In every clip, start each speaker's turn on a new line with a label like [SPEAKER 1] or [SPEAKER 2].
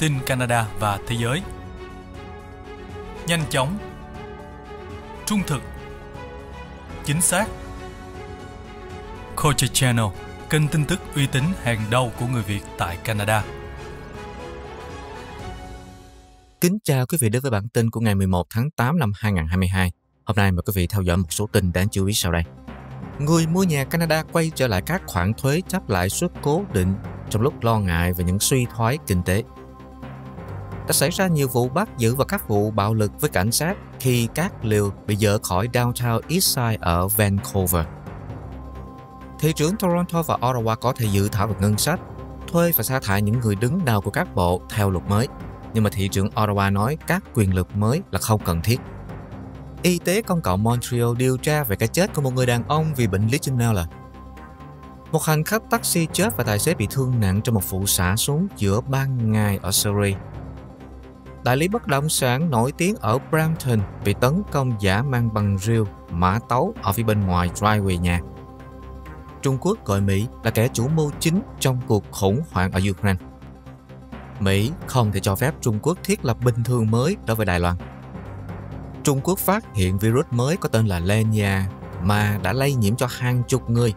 [SPEAKER 1] tin Canada và thế giới. Nhanh chóng, trung thực, chính xác. Culture Channel, kênh tin tức uy tín hàng đầu của người Việt tại Canada. Kính chào quý vị đến với bản tin của ngày 11 tháng 8 năm 2022. Hôm nay mời quý vị theo dõi một số tin đáng chú ý sau đây. Người mua nhà Canada quay trở lại các khoản thuế chấp lãi suất cố định trong lúc lo ngại về những suy thoái kinh tế đã xảy ra nhiều vụ bắt giữ và các vụ bạo lực với cảnh sát khi các liều bị dỡ khỏi downtown Eastside ở Vancouver. Thị trưởng Toronto và Ottawa có thể dự thảo luật ngân sách, thuê và sa thải những người đứng đầu của các bộ theo luật mới, nhưng mà thị trưởng Ottawa nói các quyền lực mới là không cần thiết. Y tế công cộng Montreal điều tra về cái chết của một người đàn ông vì bệnh Legionella. Một hành khách taxi chết và tài xế bị thương nặng trong một vụ xả súng giữa ban ngày ở Surrey – đại lý bất động sản nổi tiếng ở Brampton bị tấn công giả mang bằng rêu mã tấu ở phía bên ngoài driveway nhà. Trung Quốc gọi Mỹ là kẻ chủ mưu chính trong cuộc khủng hoảng ở Ukraine. Mỹ không thể cho phép Trung Quốc thiết lập bình thường mới đối với Đài Loan. Trung Quốc phát hiện virus mới có tên là Lenya mà đã lây nhiễm cho hàng chục người.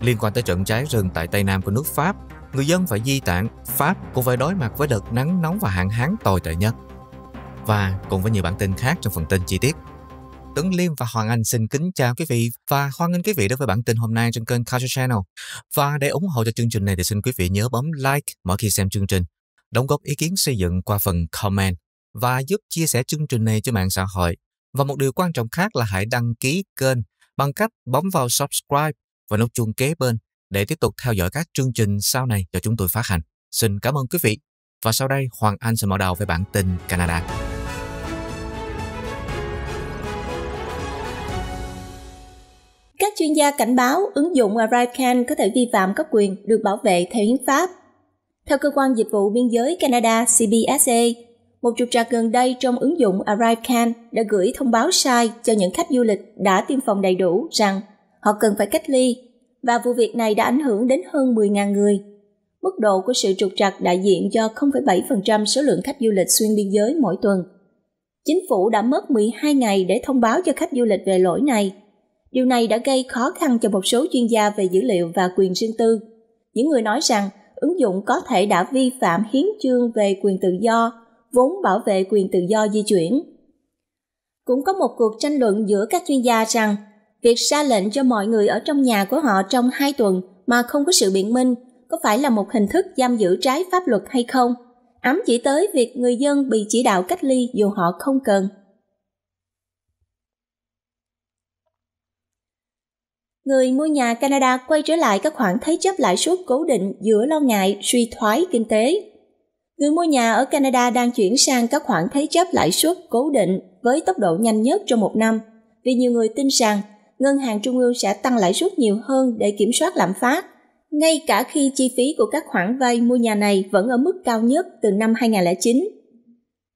[SPEAKER 1] Liên quan tới trận cháy rừng tại Tây Nam của nước Pháp người dân phải di tản, Pháp cũng phải đối mặt với đợt nắng nóng và hạn hán tồi tệ nhất. Và cùng với nhiều bản tin khác trong phần tin chi tiết. Tuấn Liêm và Hoàng Anh xin kính chào quý vị và hoan nghênh quý vị đến với bản tin hôm nay trên kênh Culture Channel. Và để ủng hộ cho chương trình này thì xin quý vị nhớ bấm like mỗi khi xem chương trình, đóng góp ý kiến xây dựng qua phần comment và giúp chia sẻ chương trình này cho mạng xã hội. Và một điều quan trọng khác là hãy đăng ký kênh bằng cách bấm vào subscribe và nút chuông kế bên để tiếp tục theo dõi các chương trình sau này do chúng tôi phát hành. Xin cảm ơn quý vị. Và sau đây, Hoàng Anh sẽ mở đầu với bản tin Canada.
[SPEAKER 2] Các chuyên gia cảnh báo ứng dụng ArriveCan có thể vi phạm các quyền được bảo vệ theo hiến pháp. Theo cơ quan dịch vụ biên giới Canada CBSA, e, một trục trặc gần đây trong ứng dụng ArriveCan đã gửi thông báo sai cho những khách du lịch đã tiêm phòng đầy đủ rằng họ cần phải cách ly và vụ việc này đã ảnh hưởng đến hơn 10.000 người. Mức độ của sự trục trặc đại diện cho 0,7% số lượng khách du lịch xuyên biên giới mỗi tuần. Chính phủ đã mất 12 ngày để thông báo cho khách du lịch về lỗi này. Điều này đã gây khó khăn cho một số chuyên gia về dữ liệu và quyền riêng tư. Những người nói rằng ứng dụng có thể đã vi phạm hiến chương về quyền tự do, vốn bảo vệ quyền tự do di chuyển. Cũng có một cuộc tranh luận giữa các chuyên gia rằng việc ra lệnh cho mọi người ở trong nhà của họ trong hai tuần mà không có sự biện minh có phải là một hình thức giam giữ trái pháp luật hay không? Ám chỉ tới việc người dân bị chỉ đạo cách ly dù họ không cần. Người mua nhà Canada quay trở lại các khoản thế chấp lãi suất cố định giữa lo ngại suy thoái kinh tế. Người mua nhà ở Canada đang chuyển sang các khoản thế chấp lãi suất cố định với tốc độ nhanh nhất trong một năm, vì nhiều người tin rằng ngân hàng trung ương sẽ tăng lãi suất nhiều hơn để kiểm soát lạm phát, ngay cả khi chi phí của các khoản vay mua nhà này vẫn ở mức cao nhất từ năm 2009.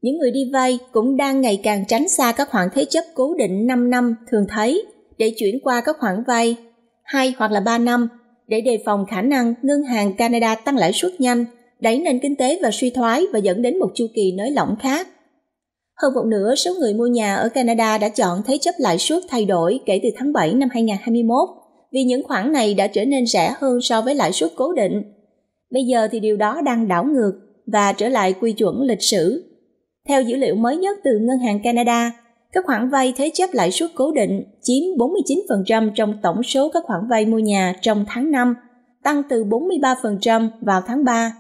[SPEAKER 2] Những người đi vay cũng đang ngày càng tránh xa các khoản thế chấp cố định 5 năm thường thấy để chuyển qua các khoản vay 2 hoặc là 3 năm để đề phòng khả năng ngân hàng Canada tăng lãi suất nhanh, đẩy nền kinh tế vào suy thoái và dẫn đến một chu kỳ nới lỏng khác. Hơn một nửa số người mua nhà ở Canada đã chọn thế chấp lãi suất thay đổi kể từ tháng 7 năm 2021, vì những khoản này đã trở nên rẻ hơn so với lãi suất cố định. Bây giờ thì điều đó đang đảo ngược và trở lại quy chuẩn lịch sử. Theo dữ liệu mới nhất từ Ngân hàng Canada, các khoản vay thế chấp lãi suất cố định chiếm 49% trong tổng số các khoản vay mua nhà trong tháng 5, tăng từ 43% vào tháng 3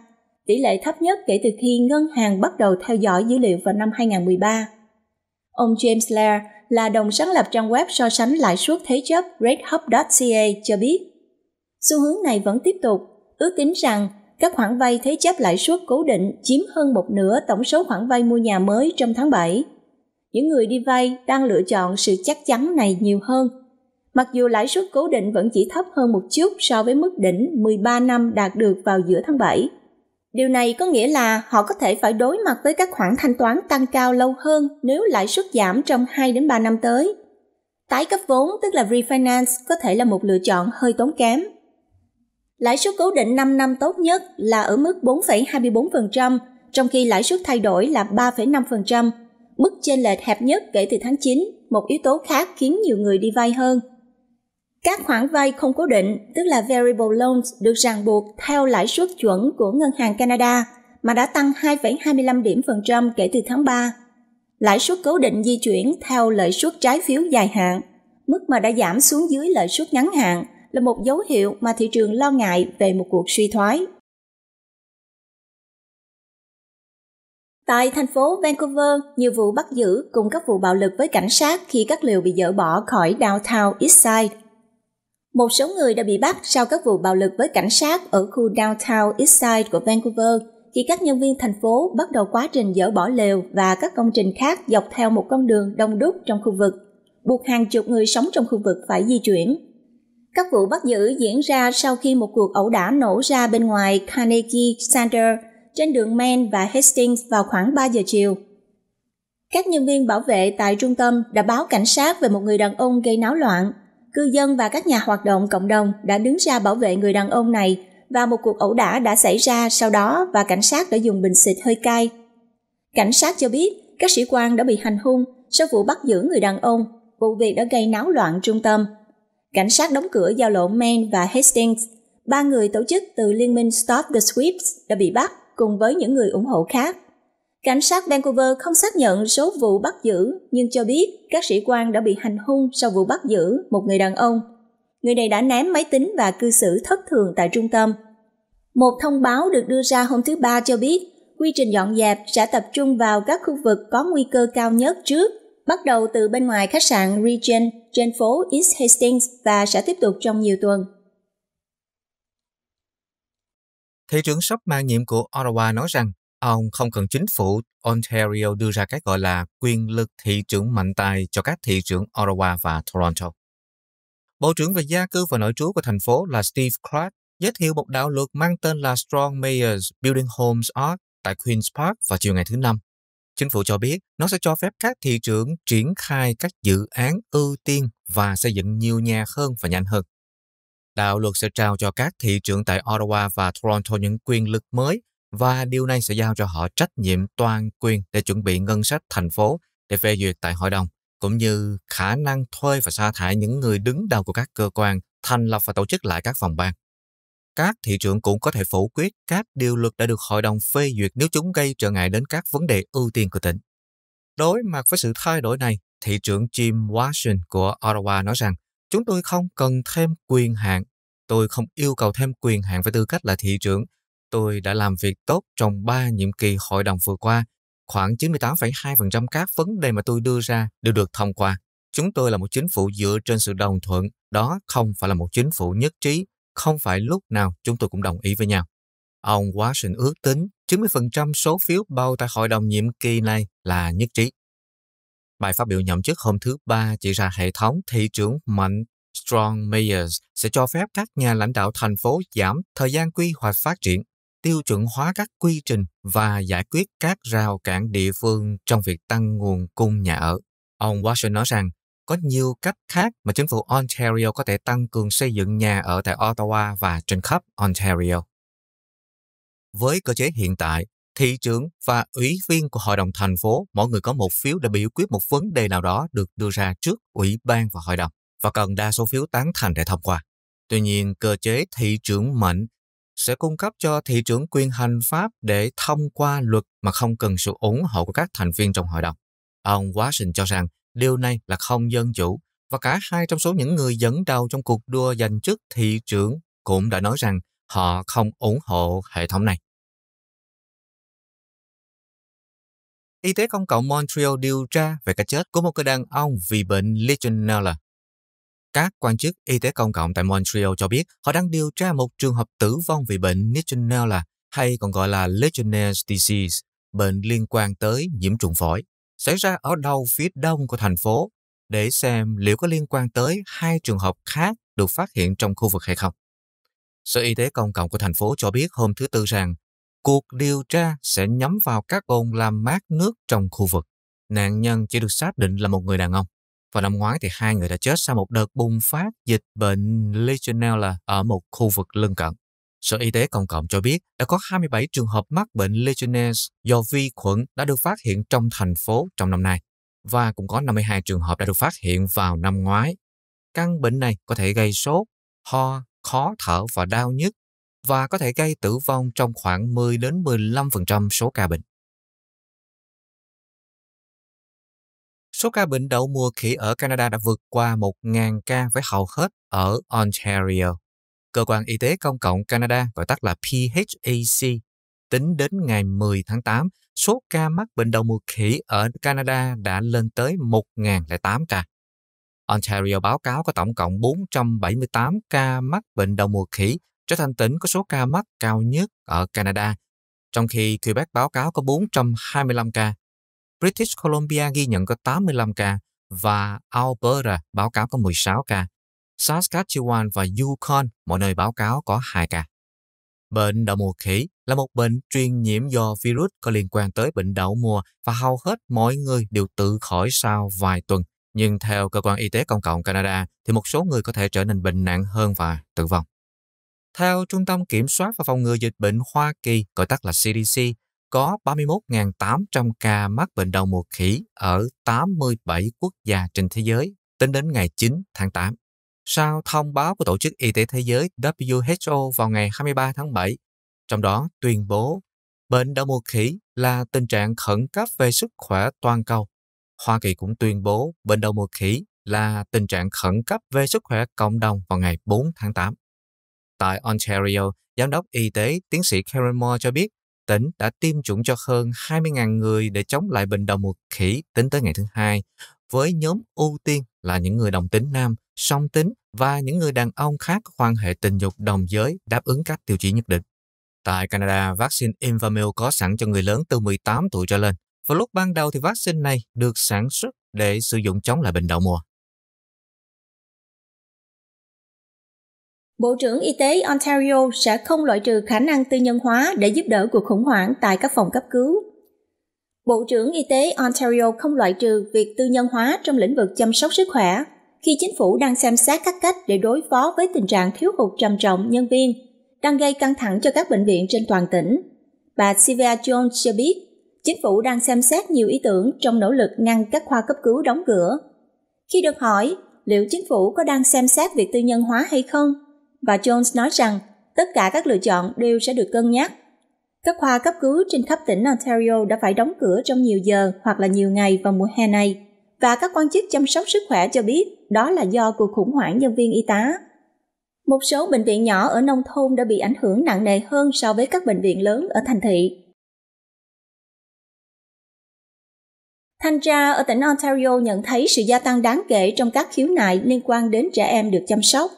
[SPEAKER 2] tỷ lệ thấp nhất kể từ khi ngân hàng bắt đầu theo dõi dữ liệu vào năm 2013. Ông James Lair là đồng sáng lập trang web so sánh lãi suất thế chấp ratehub.ca cho biết. Xu hướng này vẫn tiếp tục, ước tính rằng các khoản vay thế chấp lãi suất cố định chiếm hơn một nửa tổng số khoản vay mua nhà mới trong tháng 7. Những người đi vay đang lựa chọn sự chắc chắn này nhiều hơn. Mặc dù lãi suất cố định vẫn chỉ thấp hơn một chút so với mức đỉnh 13 năm đạt được vào giữa tháng 7, Điều này có nghĩa là họ có thể phải đối mặt với các khoản thanh toán tăng cao lâu hơn nếu lãi suất giảm trong 2 đến 3 năm tới. Tái cấp vốn tức là refinance có thể là một lựa chọn hơi tốn kém. Lãi suất cố định 5 năm tốt nhất là ở mức 4,24%, trong khi lãi suất thay đổi là 3,5%, mức trên lệch hẹp nhất kể từ tháng 9, một yếu tố khác khiến nhiều người đi vay hơn – các khoản vay không cố định, tức là variable loans, được ràng buộc theo lãi suất chuẩn của Ngân hàng Canada, mà đã tăng 2,25 điểm phần trăm kể từ tháng 3. Lãi suất cố định di chuyển theo lợi suất trái phiếu dài hạn, mức mà đã giảm xuống dưới lợi suất ngắn hạn là một
[SPEAKER 3] dấu hiệu mà thị trường lo ngại về một cuộc suy thoái. Tại thành phố Vancouver, nhiều vụ bắt giữ cùng các vụ bạo lực
[SPEAKER 2] với cảnh sát khi các liều bị dỡ bỏ khỏi downtown Eastside. Một số người đã bị bắt sau các vụ bạo lực với cảnh sát ở khu Downtown Eastside của Vancouver khi các nhân viên thành phố bắt đầu quá trình dỡ bỏ lều và các công trình khác dọc theo một con đường đông đúc trong khu vực, buộc hàng chục người sống trong khu vực phải di chuyển. Các vụ bắt giữ diễn ra sau khi một cuộc ẩu đả nổ ra bên ngoài Carnegie Center trên đường Main và Hastings vào khoảng 3 giờ chiều. Các nhân viên bảo vệ tại trung tâm đã báo cảnh sát về một người đàn ông gây náo loạn cư dân và các nhà hoạt động cộng đồng đã đứng ra bảo vệ người đàn ông này và một cuộc ẩu đả đã xảy ra sau đó và cảnh sát đã dùng bình xịt hơi cay. Cảnh sát cho biết các sĩ quan đã bị hành hung sau vụ bắt giữ người đàn ông, vụ việc đã gây náo loạn trung tâm. Cảnh sát đóng cửa giao lộ Maine và Hastings. Ba người tổ chức từ Liên minh Stop the Sweeps đã bị bắt cùng với những người ủng hộ khác. Cảnh sát Vancouver không xác nhận số vụ bắt giữ, nhưng cho biết các sĩ quan đã bị hành hung sau vụ bắt giữ một người đàn ông. Người này đã ném máy tính và cư xử thất thường tại trung tâm. Một thông báo được đưa ra hôm thứ Ba cho biết, quy trình dọn dẹp sẽ tập trung vào các khu vực có nguy cơ cao nhất trước, bắt đầu từ bên ngoài khách sạn Regent trên phố East Hastings và sẽ tiếp tục trong nhiều tuần.
[SPEAKER 1] Thị trưởng shop mang nhiệm của Ottawa nói rằng Ông không cần chính phủ Ontario đưa ra cái gọi là quyền lực thị trưởng mạnh tay cho các thị trưởng Ottawa và Toronto. Bộ trưởng về gia cư và nội trú của thành phố là Steve Clark giới thiệu một đạo luật mang tên là Strong Mayors Building Homes Act tại Queen's Park vào chiều ngày thứ Năm. Chính phủ cho biết nó sẽ cho phép các thị trưởng triển khai các dự án ưu tiên và xây dựng nhiều nhà hơn và nhanh hơn. Đạo luật sẽ trao cho các thị trưởng tại Ottawa và Toronto những quyền lực mới và điều này sẽ giao cho họ trách nhiệm toàn quyền để chuẩn bị ngân sách thành phố để phê duyệt tại hội đồng, cũng như khả năng thuê và sa thải những người đứng đầu của các cơ quan, thành lập và tổ chức lại các phòng ban. Các thị trưởng cũng có thể phủ quyết các điều luật đã được hội đồng phê duyệt nếu chúng gây trở ngại đến các vấn đề ưu tiên của tỉnh. Đối mặt với sự thay đổi này, thị trưởng Jim Watson của Ottawa nói rằng chúng tôi không cần thêm quyền hạn. Tôi không yêu cầu thêm quyền hạn với tư cách là thị trưởng Tôi đã làm việc tốt trong 3 nhiệm kỳ hội đồng vừa qua. Khoảng 98,2% các vấn đề mà tôi đưa ra đều được thông qua. Chúng tôi là một chính phủ dựa trên sự đồng thuận. Đó không phải là một chính phủ nhất trí. Không phải lúc nào chúng tôi cũng đồng ý với nhau. Ông Washington ước tính 90% số phiếu bầu tại hội đồng nhiệm kỳ này là nhất trí. Bài phát biểu nhậm chức hôm thứ Ba chỉ ra hệ thống thị trưởng mạnh Strong Mayors sẽ cho phép các nhà lãnh đạo thành phố giảm thời gian quy hoạch phát triển tiêu chuẩn hóa các quy trình và giải quyết các rào cản địa phương trong việc tăng nguồn cung nhà ở. Ông Watson nói rằng có nhiều cách khác mà chính phủ Ontario có thể tăng cường xây dựng nhà ở tại Ottawa và trên khắp Ontario. Với cơ chế hiện tại, thị trưởng và ủy viên của hội đồng thành phố mỗi người có một phiếu để biểu quyết một vấn đề nào đó được đưa ra trước ủy ban và hội đồng và cần đa số phiếu tán thành để thông qua. Tuy nhiên, cơ chế thị trưởng mạnh sẽ cung cấp cho thị trưởng quyền hành pháp để thông qua luật mà không cần sự ủng hộ của các thành viên trong hội đồng. Ông Washington cho rằng điều này là không dân chủ và cả hai trong số những người dẫn đầu trong cuộc đua giành chức thị trưởng cũng đã nói rằng họ không ủng hộ hệ thống này.
[SPEAKER 4] Y tế công cộng Montreal điều tra về cái chết của một người
[SPEAKER 1] đàn ông vì bệnh Legionella các quan chức y tế công cộng tại Montreal cho biết họ đang điều tra một trường hợp tử vong vì bệnh Legionella hay còn gọi là Legionnaires' disease, bệnh liên quan tới nhiễm trùng phổi, xảy ra ở đầu phía đông của thành phố để xem liệu có liên quan tới hai trường hợp khác được phát hiện trong khu vực hay không. Sở Y tế Công cộng của thành phố cho biết hôm thứ Tư rằng cuộc điều tra sẽ nhắm vào các bồn làm mát nước trong khu vực. Nạn nhân chỉ được xác định là một người đàn ông. Vào năm ngoái thì hai người đã chết sau một đợt bùng phát dịch bệnh Legionella ở một khu vực lân cận. Sở Y tế Công cộng cho biết đã có 27 trường hợp mắc bệnh Legionella do vi khuẩn đã được phát hiện trong thành phố trong năm nay và cũng có 52 trường hợp đã được phát hiện vào năm ngoái. Căn bệnh này có thể gây sốt, ho, khó thở và đau nhức và có thể gây tử vong trong khoảng 10 đến 15%
[SPEAKER 4] số ca bệnh. Số ca bệnh
[SPEAKER 1] đậu mùa khỉ ở Canada đã vượt qua 1.000 ca với hầu hết ở Ontario. Cơ quan Y tế Công cộng Canada gọi tắt là PHAC tính đến ngày 10 tháng 8, số ca mắc bệnh đậu mùa khỉ ở Canada đã lên tới 1.008 ca. Ontario báo cáo có tổng cộng 478 ca mắc bệnh đậu mùa khỉ, trở thành tỉnh có số ca mắc cao nhất ở Canada, trong khi Quebec báo cáo có 425 ca, British Columbia ghi nhận có 85 ca và Alberta báo cáo có 16 ca. Saskatchewan và Yukon mỗi nơi báo cáo có 2 ca. Bệnh đậu mùa khỉ là một bệnh truyền nhiễm do virus có liên quan tới bệnh đậu mùa và hầu hết mọi người đều tự khỏi sau vài tuần. Nhưng theo Cơ quan Y tế Công cộng Canada thì một số người có thể trở nên bệnh nặng hơn và tử vong. Theo Trung tâm Kiểm soát và Phòng ngừa Dịch bệnh Hoa Kỳ, gọi tắt là CDC, có 31.800 ca mắc bệnh đậu mùa khỉ ở 87 quốc gia trên thế giới tính đến ngày 9 tháng 8. Sau thông báo của Tổ chức Y tế Thế giới WHO vào ngày 23 tháng 7, trong đó tuyên bố bệnh đậu mùa khỉ là tình trạng khẩn cấp về sức khỏe toàn cầu. Hoa Kỳ cũng tuyên bố bệnh đậu mùa khỉ là tình trạng khẩn cấp về sức khỏe cộng đồng vào ngày 4 tháng 8. Tại Ontario, Giám đốc Y tế tiến sĩ Karen Moore cho biết tỉnh đã tiêm chủng cho hơn 20.000 người để chống lại bệnh đậu mùa khỉ tính tới ngày thứ hai, với nhóm ưu tiên là những người đồng tính nam, song tính và những người đàn ông khác có quan hệ tình dục đồng giới đáp ứng các tiêu chí nhất định. Tại Canada, vaccine Invamil có sẵn cho người lớn từ 18 tuổi trở lên. Vào lúc ban đầu thì vaccine này được sản xuất để sử
[SPEAKER 4] dụng chống lại bệnh đậu mùa.
[SPEAKER 3] Bộ trưởng Y tế Ontario sẽ không loại trừ khả năng tư nhân hóa để giúp đỡ cuộc khủng hoảng tại các
[SPEAKER 2] phòng cấp cứu. Bộ trưởng Y tế Ontario không loại trừ việc tư nhân hóa trong lĩnh vực chăm sóc sức khỏe khi chính phủ đang xem xét các cách để đối phó với tình trạng thiếu hụt trầm trọng nhân viên đang gây căng thẳng cho các bệnh viện trên toàn tỉnh. Bà Sylvia Jones cho biết, chính phủ đang xem xét nhiều ý tưởng trong nỗ lực ngăn các khoa cấp cứu đóng cửa. Khi được hỏi liệu chính phủ có đang xem xét việc tư nhân hóa hay không, và Jones nói rằng tất cả các lựa chọn đều sẽ được cân nhắc. Các khoa cấp cứu trên khắp tỉnh Ontario đã phải đóng cửa trong nhiều giờ hoặc là nhiều ngày vào mùa hè này, và các quan chức chăm sóc sức khỏe cho biết đó là do cuộc khủng hoảng nhân viên y tá. Một số
[SPEAKER 3] bệnh viện nhỏ ở nông thôn đã bị ảnh hưởng nặng nề hơn so với các bệnh viện lớn ở thành thị. Thanh tra ở tỉnh Ontario nhận thấy sự gia tăng đáng kể trong các khiếu nại liên quan đến trẻ em được chăm sóc.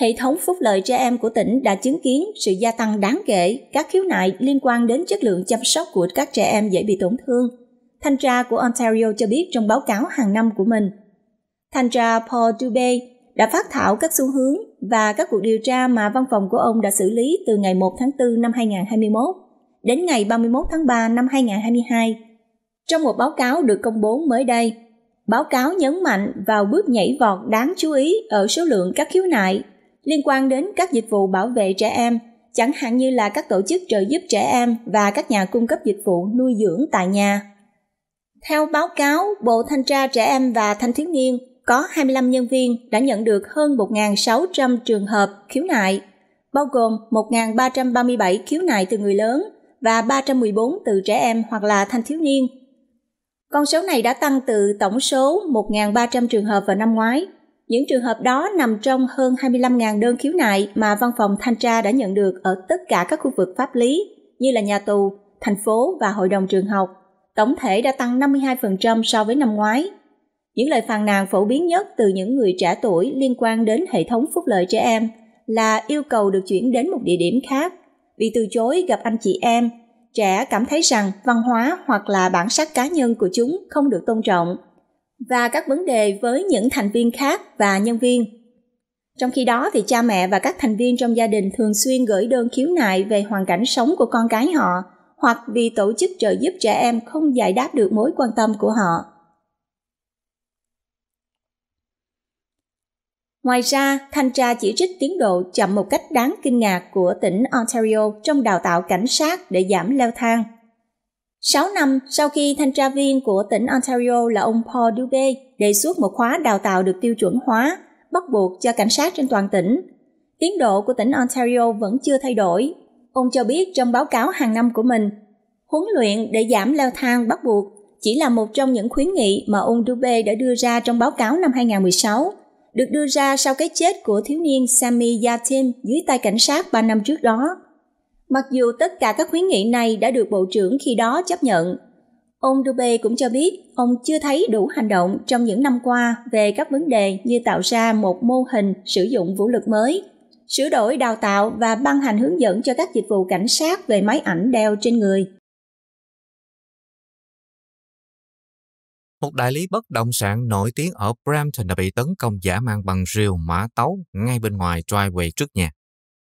[SPEAKER 3] Hệ thống
[SPEAKER 2] phúc lợi trẻ em của tỉnh đã chứng kiến sự gia tăng đáng kể các khiếu nại liên quan đến chất lượng chăm sóc của các trẻ em dễ bị tổn thương. Thanh tra của Ontario cho biết trong báo cáo hàng năm của mình. Thanh tra Paul Dubé đã phát thảo các xu hướng và các cuộc điều tra mà văn phòng của ông đã xử lý từ ngày 1 tháng 4 năm 2021 đến ngày 31 tháng 3 năm 2022. Trong một báo cáo được công bố mới đây, báo cáo nhấn mạnh vào bước nhảy vọt đáng chú ý ở số lượng các khiếu nại liên quan đến các dịch vụ bảo vệ trẻ em, chẳng hạn như là các tổ chức trợ giúp trẻ em và các nhà cung cấp dịch vụ nuôi dưỡng tại nhà. Theo báo cáo, Bộ Thanh tra Trẻ Em và Thanh thiếu niên có 25 nhân viên đã nhận được hơn 1.600 trường hợp khiếu nại, bao gồm 1.337 khiếu nại từ người lớn và 314 từ trẻ em hoặc là thanh thiếu niên. Con số này đã tăng từ tổng số 1.300 trường hợp vào năm ngoái những trường hợp đó nằm trong hơn 25.000 đơn khiếu nại mà văn phòng thanh tra đã nhận được ở tất cả các khu vực pháp lý như là nhà tù, thành phố và hội đồng trường học. Tổng thể đã tăng 52% so với năm ngoái. Những lời phàn nàn phổ biến nhất từ những người trẻ tuổi liên quan đến hệ thống phúc lợi trẻ em là yêu cầu được chuyển đến một địa điểm khác vì từ chối gặp anh chị em trẻ cảm thấy rằng văn hóa hoặc là bản sắc cá nhân của chúng không được tôn trọng và các vấn đề với những thành viên khác và nhân viên. Trong khi đó thì cha mẹ và các thành viên trong gia đình thường xuyên gửi đơn khiếu nại về hoàn cảnh sống của con cái họ hoặc vì tổ chức trợ giúp trẻ em không giải đáp được mối quan tâm của họ. Ngoài ra, thanh tra chỉ trích tiến độ chậm một cách đáng kinh ngạc của tỉnh Ontario trong đào tạo cảnh sát để giảm leo thang. 6 năm sau khi thanh tra viên của tỉnh Ontario là ông Paul Dubé đề xuất một khóa đào tạo được tiêu chuẩn hóa, bắt buộc cho cảnh sát trên toàn tỉnh. Tiến độ của tỉnh Ontario vẫn chưa thay đổi. Ông cho biết trong báo cáo hàng năm của mình, huấn luyện để giảm leo thang bắt buộc chỉ là một trong những khuyến nghị mà ông Dubé đã đưa ra trong báo cáo năm 2016, được đưa ra sau cái chết của thiếu niên Sammy Yatim dưới tay cảnh sát 3 năm trước đó. Mặc dù tất cả các khuyến nghị này đã được Bộ trưởng khi đó chấp nhận, ông Dubé cũng cho biết ông chưa thấy đủ hành động trong những năm qua về các vấn đề như tạo ra một mô hình sử dụng vũ lực mới,
[SPEAKER 3] sửa đổi đào tạo và ban hành hướng dẫn cho các dịch vụ cảnh sát về máy ảnh đeo trên người.
[SPEAKER 4] Một đại lý bất động sản
[SPEAKER 1] nổi tiếng ở Brampton đã bị tấn công giả mang bằng rìu mã tấu ngay bên ngoài driveway trước nhà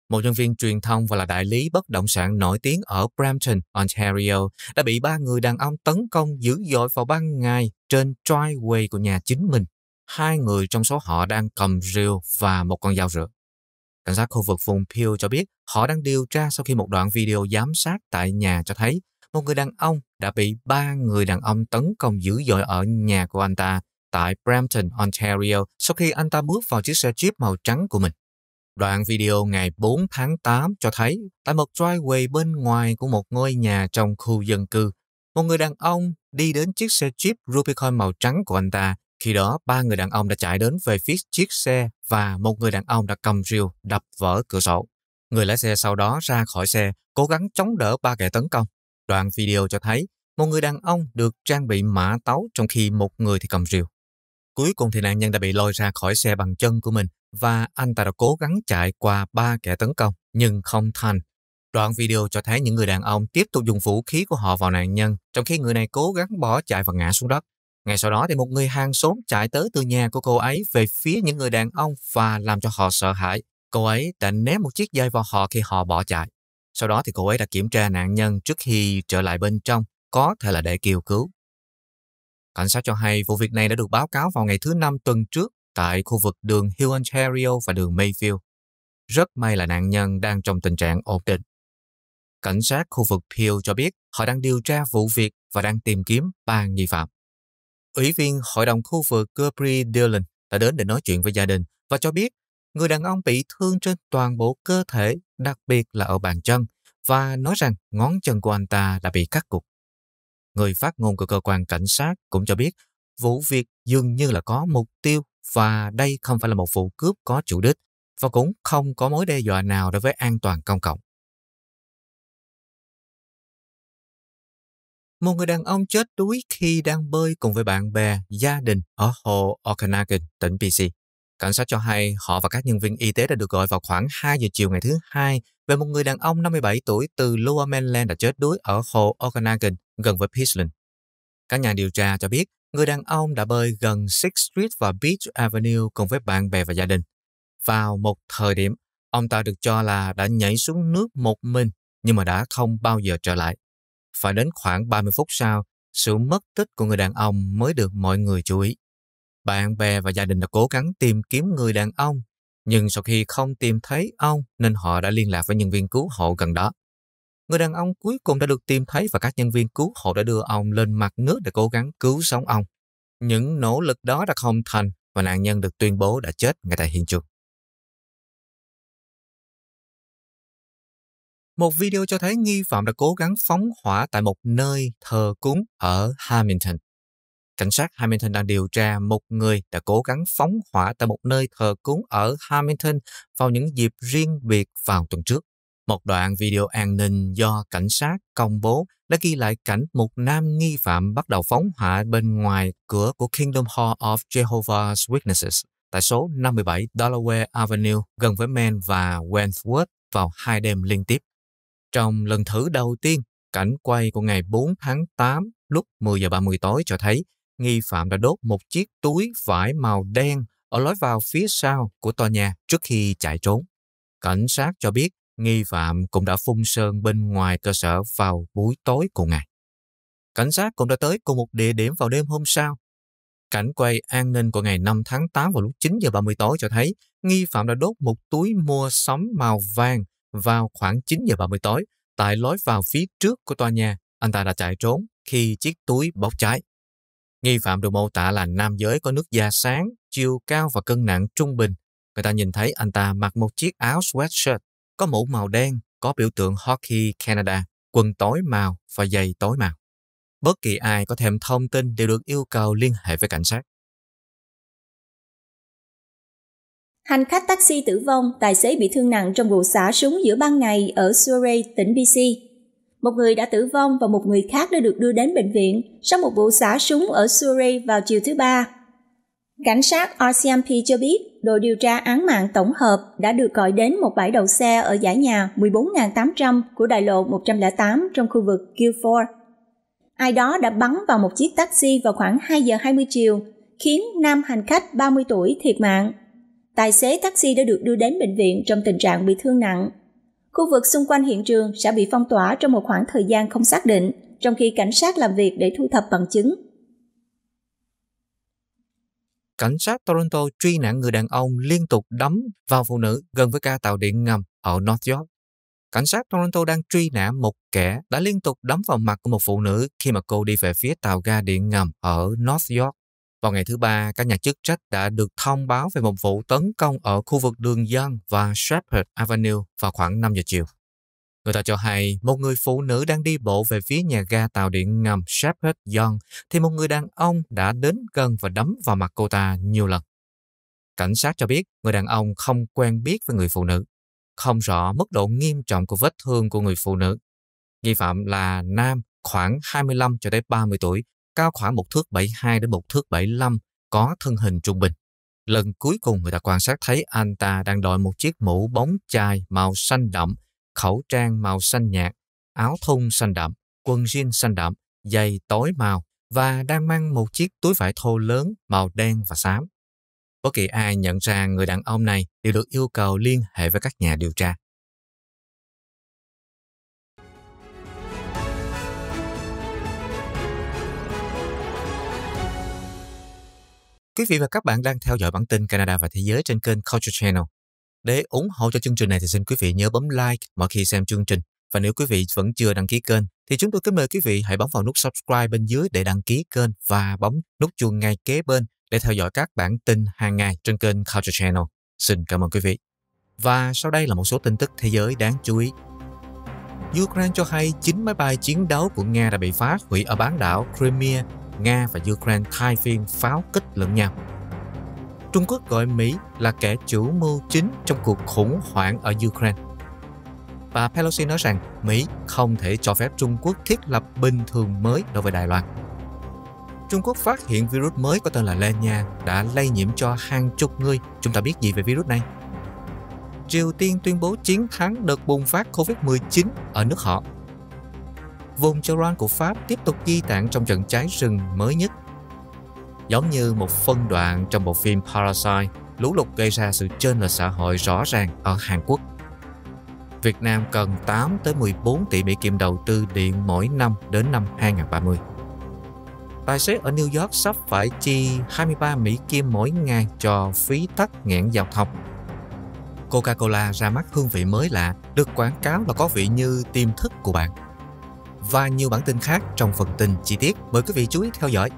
[SPEAKER 1] một nhân viên truyền thông và là đại lý bất động sản nổi tiếng ở Brampton, Ontario, đã bị ba người đàn ông tấn công dữ dội vào ban ngày trên driveway của nhà chính mình. Hai người trong số họ đang cầm rìu và một con dao rửa. Cảnh sát khu vực vùng Peel cho biết họ đang điều tra sau khi một đoạn video giám sát tại nhà cho thấy một người đàn ông đã bị ba người đàn ông tấn công dữ dội ở nhà của anh ta tại Brampton, Ontario sau khi anh ta bước vào chiếc xe Jeep màu trắng của mình. Đoạn video ngày 4 tháng 8 cho thấy tại một driveway bên ngoài của một ngôi nhà trong khu dân cư, một người đàn ông đi đến chiếc xe Jeep Rubicon màu trắng của anh ta. Khi đó, ba người đàn ông đã chạy đến về phía chiếc xe và một người đàn ông đã cầm rìu đập vỡ cửa sổ. Người lái xe sau đó ra khỏi xe, cố gắng chống đỡ ba kẻ tấn công. Đoạn video cho thấy một người đàn ông được trang bị mã tấu trong khi một người thì cầm rìu. Cuối cùng thì nạn nhân đã bị lôi ra khỏi xe bằng chân của mình và anh ta đã cố gắng chạy qua ba kẻ tấn công nhưng không thành. Đoạn video cho thấy những người đàn ông tiếp tục dùng vũ khí của họ vào nạn nhân trong khi người này cố gắng bỏ chạy và ngã xuống đất. Ngay sau đó thì một người hàng xóm chạy tới từ nhà của cô ấy về phía những người đàn ông và làm cho họ sợ hãi. Cô ấy đã ném một chiếc dây vào họ khi họ bỏ chạy. Sau đó thì cô ấy đã kiểm tra nạn nhân trước khi trở lại bên trong, có thể là để kêu cứu. Cảnh sát cho hay vụ việc này đã được báo cáo vào ngày thứ năm tuần trước tại khu vực đường Hill Ontario và đường Mayfield. Rất may là nạn nhân đang trong tình trạng ổn định. Cảnh sát khu vực Peel cho biết họ đang điều tra vụ việc và đang tìm kiếm ba nghi phạm. Ủy viên hội đồng khu vực Kirby Dillon đã đến để nói chuyện với gia đình và cho biết người đàn ông bị thương trên toàn bộ cơ thể, đặc biệt là ở bàn chân, và nói rằng ngón chân của anh ta đã bị cắt cụt. Người phát ngôn của cơ quan cảnh sát cũng cho biết vụ việc dường như là có mục tiêu và đây không phải là một vụ cướp có chủ đích và cũng không
[SPEAKER 4] có mối đe dọa nào đối với an toàn công cộng.
[SPEAKER 1] Một người đàn ông chết đuối khi đang bơi cùng với bạn bè, gia đình ở hồ Okanagan, tỉnh BC. Cảnh sát cho hay họ và các nhân viên y tế đã được gọi vào khoảng 2 giờ chiều ngày thứ hai về một người đàn ông 57 tuổi từ Lower Mainland đã chết đuối ở hồ Okanagan gần với Peaceland. Các nhà điều tra cho biết người đàn ông đã bơi gần Sixth Street và Beach Avenue cùng với bạn bè và gia đình. Vào một thời điểm, ông ta được cho là đã nhảy xuống nước một mình nhưng mà đã không bao giờ trở lại. Phải đến khoảng 30 phút sau, sự mất tích của người đàn ông mới được mọi người chú ý. Bạn bè và gia đình đã cố gắng tìm kiếm người đàn ông, nhưng sau khi không tìm thấy ông nên họ đã liên lạc với nhân viên cứu hộ gần đó. Người đàn ông cuối cùng đã được tìm thấy và các nhân viên cứu hộ đã đưa ông lên mặt nước để cố gắng cứu sống ông. Những nỗ lực đó đã không thành và nạn nhân được tuyên bố đã chết ngay tại hiện trường.
[SPEAKER 4] Một video cho thấy nghi phạm đã cố gắng phóng hỏa
[SPEAKER 1] tại một nơi thờ cúng ở Hamilton. Cảnh sát Hamilton đang điều tra một người đã cố gắng phóng hỏa tại một nơi thờ cúng ở Hamilton vào những dịp riêng biệt vào tuần trước. Một đoạn video an ninh do cảnh sát công bố đã ghi lại cảnh một nam nghi phạm bắt đầu phóng hỏa bên ngoài cửa của Kingdom Hall of Jehovah's Witnesses tại số 57 Delaware Avenue gần với Maine và Wentworth vào hai đêm liên tiếp. Trong lần thử đầu tiên, cảnh quay của ngày 4 tháng 8 lúc 10 giờ 30 tối cho thấy nghi phạm đã đốt một chiếc túi vải màu đen ở lối vào phía sau của tòa nhà trước khi chạy trốn. Cảnh sát cho biết nghi phạm cũng đã phun sơn bên ngoài cơ sở vào buổi tối cùng ngày. Cảnh sát cũng đã tới cùng một địa điểm vào đêm hôm sau. Cảnh quay an ninh của ngày 5 tháng 8 vào lúc 9 giờ 30 tối cho thấy nghi phạm đã đốt một túi mua sắm màu vàng vào khoảng 9 giờ 30 tối tại lối vào phía trước của tòa nhà. Anh ta đã chạy trốn khi chiếc túi bốc cháy. Nghi phạm được mô tả là nam giới có nước da sáng, chiều cao và cân nặng trung bình. Người ta nhìn thấy anh ta mặc một chiếc áo sweatshirt có mũ màu đen có biểu tượng Hockey Canada, quần tối màu và giày tối màu. Bất kỳ ai có thêm thông tin đều được yêu cầu liên hệ với cảnh sát.
[SPEAKER 3] Hành khách taxi tử vong, tài xế bị thương nặng trong vụ xả súng giữa ban ngày ở Surrey, tỉnh BC. Một người đã tử vong
[SPEAKER 2] và một người khác đã được đưa đến bệnh viện sau một vụ xả súng ở Surrey vào chiều thứ Ba. Cảnh sát RCMP cho biết đội điều tra án mạng tổng hợp đã được gọi đến một bãi đậu xe ở giải nhà 14.800 của đại lộ 108 trong khu vực Q4. Ai đó đã bắn vào một chiếc taxi vào khoảng 2 giờ 20 chiều, khiến nam hành khách 30 tuổi thiệt mạng. Tài xế taxi đã được đưa đến bệnh viện trong tình trạng bị thương nặng. Khu vực xung quanh hiện trường sẽ bị phong tỏa trong một khoảng thời gian không xác định, trong khi cảnh sát làm việc để thu thập bằng chứng
[SPEAKER 1] cảnh sát Toronto truy nạn người đàn ông liên tục đấm vào phụ nữ gần với ca tàu điện ngầm ở North York. Cảnh sát Toronto đang truy nã một kẻ đã liên tục đấm vào mặt của một phụ nữ khi mà cô đi về phía tàu ga điện ngầm ở North York. Vào ngày thứ ba, các nhà chức trách đã được thông báo về một vụ tấn công ở khu vực đường dân và Shepherd Avenue vào khoảng 5 giờ chiều. Người ta cho hay một người phụ nữ đang đi bộ về phía nhà ga tàu điện ngầm Shepherd Young thì một người đàn ông đã đến gần và đấm vào mặt cô ta nhiều lần. Cảnh sát cho biết người đàn ông không quen biết với người phụ nữ, không rõ mức độ nghiêm trọng của vết thương của người phụ nữ. Nghi phạm là nam khoảng 25 cho tới 30 tuổi, cao khoảng một thước 72 đến một thước 75, có thân hình trung bình. Lần cuối cùng người ta quan sát thấy anh ta đang đội một chiếc mũ bóng chai màu xanh đậm khẩu trang màu xanh nhạt, áo thun xanh đậm, quần jean xanh đậm, giày tối màu và đang mang một chiếc túi vải thô lớn màu đen và xám. Bất kỳ ai nhận ra người đàn ông này đều được yêu cầu liên hệ với các nhà điều tra. Quý vị và các bạn đang theo dõi bản tin Canada và Thế giới trên kênh Culture Channel. Để ủng hộ cho chương trình này thì xin quý vị nhớ bấm like mỗi khi xem chương trình. Và nếu quý vị vẫn chưa đăng ký kênh thì chúng tôi kính mời quý vị hãy bấm vào nút subscribe bên dưới để đăng ký kênh và bấm nút chuông ngay kế bên để theo dõi các bản tin hàng ngày trên kênh Culture Channel. Xin cảm ơn quý vị. Và sau đây là một số tin tức thế giới đáng chú ý. Ukraine cho hay 9 máy bay chiến đấu của Nga đã bị phá hủy ở bán đảo Crimea. Nga và Ukraine thay phiên pháo kích lẫn nhau. Trung Quốc gọi Mỹ là kẻ chủ mưu chính trong cuộc khủng hoảng ở Ukraine. Bà Pelosi nói rằng Mỹ không thể cho phép Trung Quốc thiết lập bình thường mới đối với Đài Loan. Trung Quốc phát hiện virus mới có tên là Lê Nha đã lây nhiễm cho hàng chục người. Chúng ta biết gì về virus này? Triều Tiên tuyên bố chiến thắng đợt bùng phát COVID-19 ở nước họ. Vùng Choran của Pháp tiếp tục di tản trong trận cháy rừng mới nhất giống như một phân đoạn trong bộ phim Parasite, lũ lụt gây ra sự chênh lệch xã hội rõ ràng ở Hàn Quốc. Việt Nam cần 8 tới 14 tỷ Mỹ kim đầu tư điện mỗi năm đến năm 2030. Tài xế ở New York sắp phải chi 23 Mỹ kim mỗi ngày cho phí tắc nghẽn giao thông. Coca-Cola ra mắt hương vị mới lạ, được quảng cáo là có vị như tiềm thức của bạn. Và nhiều bản tin khác trong phần tin chi tiết. Mời quý vị chú ý theo dõi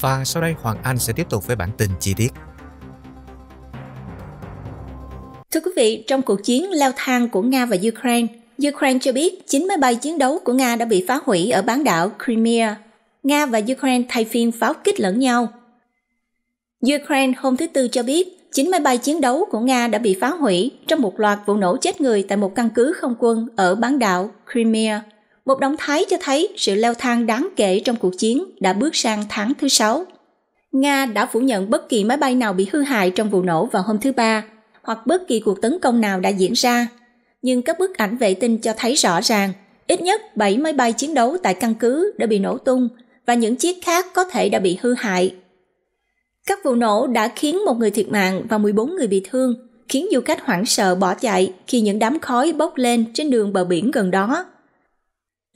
[SPEAKER 1] và sau đây Hoàng Anh sẽ tiếp tục với bản tin chi tiết.
[SPEAKER 2] Thưa quý vị, trong cuộc chiến leo thang của Nga và Ukraine, Ukraine cho biết 9 máy bay chiến đấu của Nga đã bị phá hủy ở bán đảo Crimea. Nga và Ukraine thay phiên pháo kích lẫn nhau. Ukraine hôm thứ Tư cho biết 9 máy bay chiến đấu của Nga đã bị phá hủy trong một loạt vụ nổ chết người tại một căn cứ không quân ở bán đảo Crimea một động thái cho thấy sự leo thang đáng kể trong cuộc chiến đã bước sang tháng thứ sáu. Nga đã phủ nhận bất kỳ máy bay nào bị hư hại trong vụ nổ vào hôm thứ Ba, hoặc bất kỳ cuộc tấn công nào đã diễn ra. Nhưng các bức ảnh vệ tinh cho thấy rõ ràng, ít nhất 7 máy bay chiến đấu tại căn cứ đã bị nổ tung và những chiếc khác có thể đã bị hư hại. Các vụ nổ đã khiến một người thiệt mạng và 14 người bị thương, khiến du khách hoảng sợ bỏ chạy khi những đám khói bốc lên trên đường bờ biển gần đó.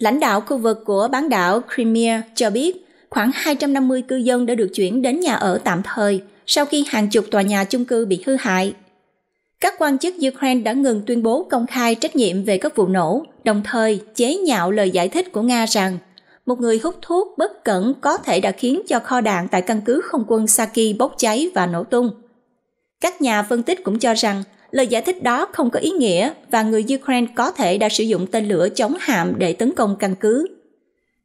[SPEAKER 2] Lãnh đạo khu vực của bán đảo Crimea cho biết khoảng 250 cư dân đã được chuyển đến nhà ở tạm thời sau khi hàng chục tòa nhà chung cư bị hư hại. Các quan chức Ukraine đã ngừng tuyên bố công khai trách nhiệm về các vụ nổ, đồng thời chế nhạo lời giải thích của Nga rằng một người hút thuốc bất cẩn có thể đã khiến cho kho đạn tại căn cứ không quân Saki bốc cháy và nổ tung. Các nhà phân tích cũng cho rằng lời giải thích đó không có ý nghĩa và người Ukraine có thể đã sử dụng tên lửa chống hạm để tấn công căn cứ.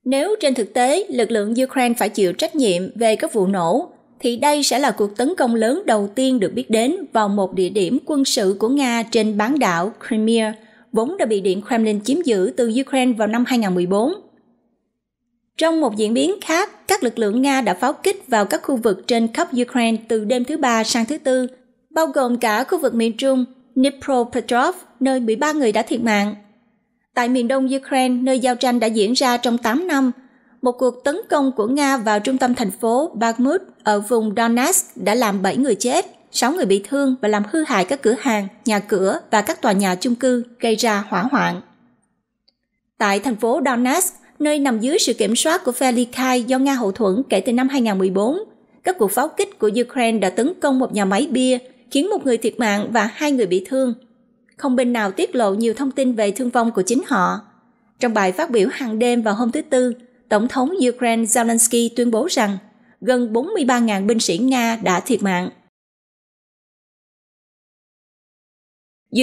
[SPEAKER 2] Nếu trên thực tế lực lượng Ukraine phải chịu trách nhiệm về các vụ nổ, thì đây sẽ là cuộc tấn công lớn đầu tiên được biết đến vào một địa điểm quân sự của Nga trên bán đảo Crimea, vốn đã bị Điện Kremlin chiếm giữ từ Ukraine vào năm 2014. Trong một diễn biến khác, các lực lượng Nga đã pháo kích vào các khu vực trên khắp Ukraine từ đêm thứ Ba sang thứ Tư bao gồm cả khu vực miền Trung Dnipropetrovsk, nơi 13 người đã thiệt mạng. Tại miền đông Ukraine, nơi giao tranh đã diễn ra trong 8 năm, một cuộc tấn công của Nga vào trung tâm thành phố Bakhmut ở vùng Donetsk đã làm 7 người chết, 6 người bị thương và làm hư hại các cửa hàng, nhà cửa và các tòa nhà chung cư gây ra hỏa hoạn. Tại thành phố Donetsk, nơi nằm dưới sự kiểm soát của ly khai do Nga hậu thuẫn kể từ năm 2014, các cuộc pháo kích của Ukraine đã tấn công một nhà máy bia khiến một người thiệt mạng và hai người bị thương. Không bên nào tiết lộ nhiều thông tin về thương vong của chính họ. Trong bài phát biểu hàng đêm vào hôm thứ
[SPEAKER 3] Tư, Tổng thống Ukraine Zelensky tuyên bố rằng gần 43.000 binh sĩ Nga đã thiệt mạng.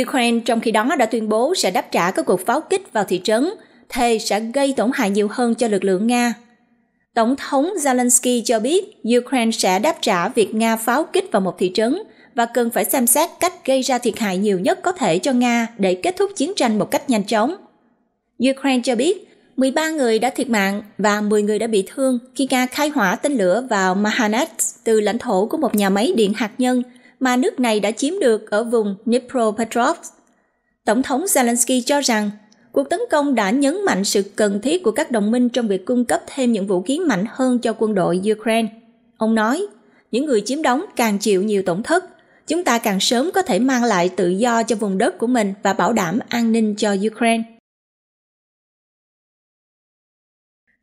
[SPEAKER 3] Ukraine trong khi đó đã tuyên bố sẽ đáp trả các cuộc pháo kích vào thị trấn, thề sẽ gây tổn hại nhiều
[SPEAKER 2] hơn cho lực lượng Nga. Tổng thống Zelensky cho biết Ukraine sẽ đáp trả việc Nga pháo kích vào một thị trấn và cần phải xem xét cách gây ra thiệt hại nhiều nhất có thể cho Nga để kết thúc chiến tranh một cách nhanh chóng. Ukraine cho biết 13 người đã thiệt mạng và 10 người đã bị thương khi Nga khai hỏa tên lửa vào Mahanets từ lãnh thổ của một nhà máy điện hạt nhân mà nước này đã chiếm được ở vùng Dnipropetrovsk. Tổng thống Zelensky cho rằng cuộc tấn công đã nhấn mạnh sự cần thiết của các đồng minh trong việc cung cấp thêm những vũ khí mạnh hơn cho quân đội Ukraine. Ông nói, những người chiếm đóng càng chịu nhiều tổn thất chúng ta càng sớm có thể mang lại tự do cho vùng đất của mình và bảo đảm an ninh cho Ukraine.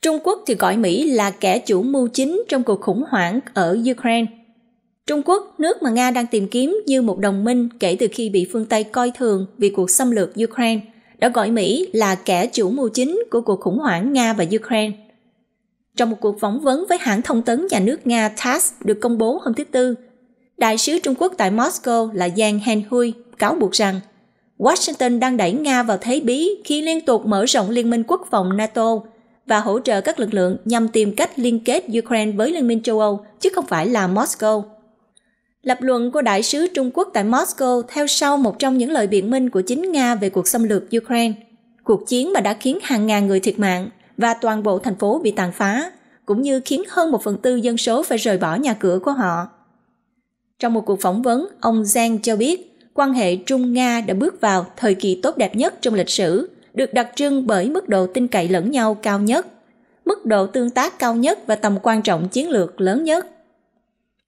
[SPEAKER 2] Trung Quốc thì gọi Mỹ là kẻ chủ mưu chính trong cuộc khủng hoảng ở Ukraine. Trung Quốc, nước mà Nga đang tìm kiếm như một đồng minh kể từ khi bị phương Tây coi thường vì cuộc xâm lược Ukraine, đã gọi Mỹ là kẻ chủ mưu chính của cuộc khủng hoảng Nga và Ukraine. Trong một cuộc phỏng vấn với hãng thông tấn nhà nước Nga TASS được công bố hôm thứ Tư, Đại sứ Trung Quốc tại Moscow là Yang Henhui cáo buộc rằng Washington đang đẩy Nga vào thế bí khi liên tục mở rộng Liên minh quốc phòng NATO và hỗ trợ các lực lượng nhằm tìm cách liên kết Ukraine với Liên minh châu Âu, chứ không phải là Moscow. Lập luận của đại sứ Trung Quốc tại Moscow theo sau một trong những lời biện minh của chính Nga về cuộc xâm lược Ukraine, cuộc chiến mà đã khiến hàng ngàn người thiệt mạng và toàn bộ thành phố bị tàn phá, cũng như khiến hơn một phần tư dân số phải rời bỏ nhà cửa của họ. Trong một cuộc phỏng vấn, ông Zhang cho biết quan hệ Trung-Nga đã bước vào thời kỳ tốt đẹp nhất trong lịch sử, được đặc trưng bởi mức độ tin cậy lẫn nhau cao nhất, mức độ tương tác cao nhất và tầm quan trọng chiến lược lớn nhất.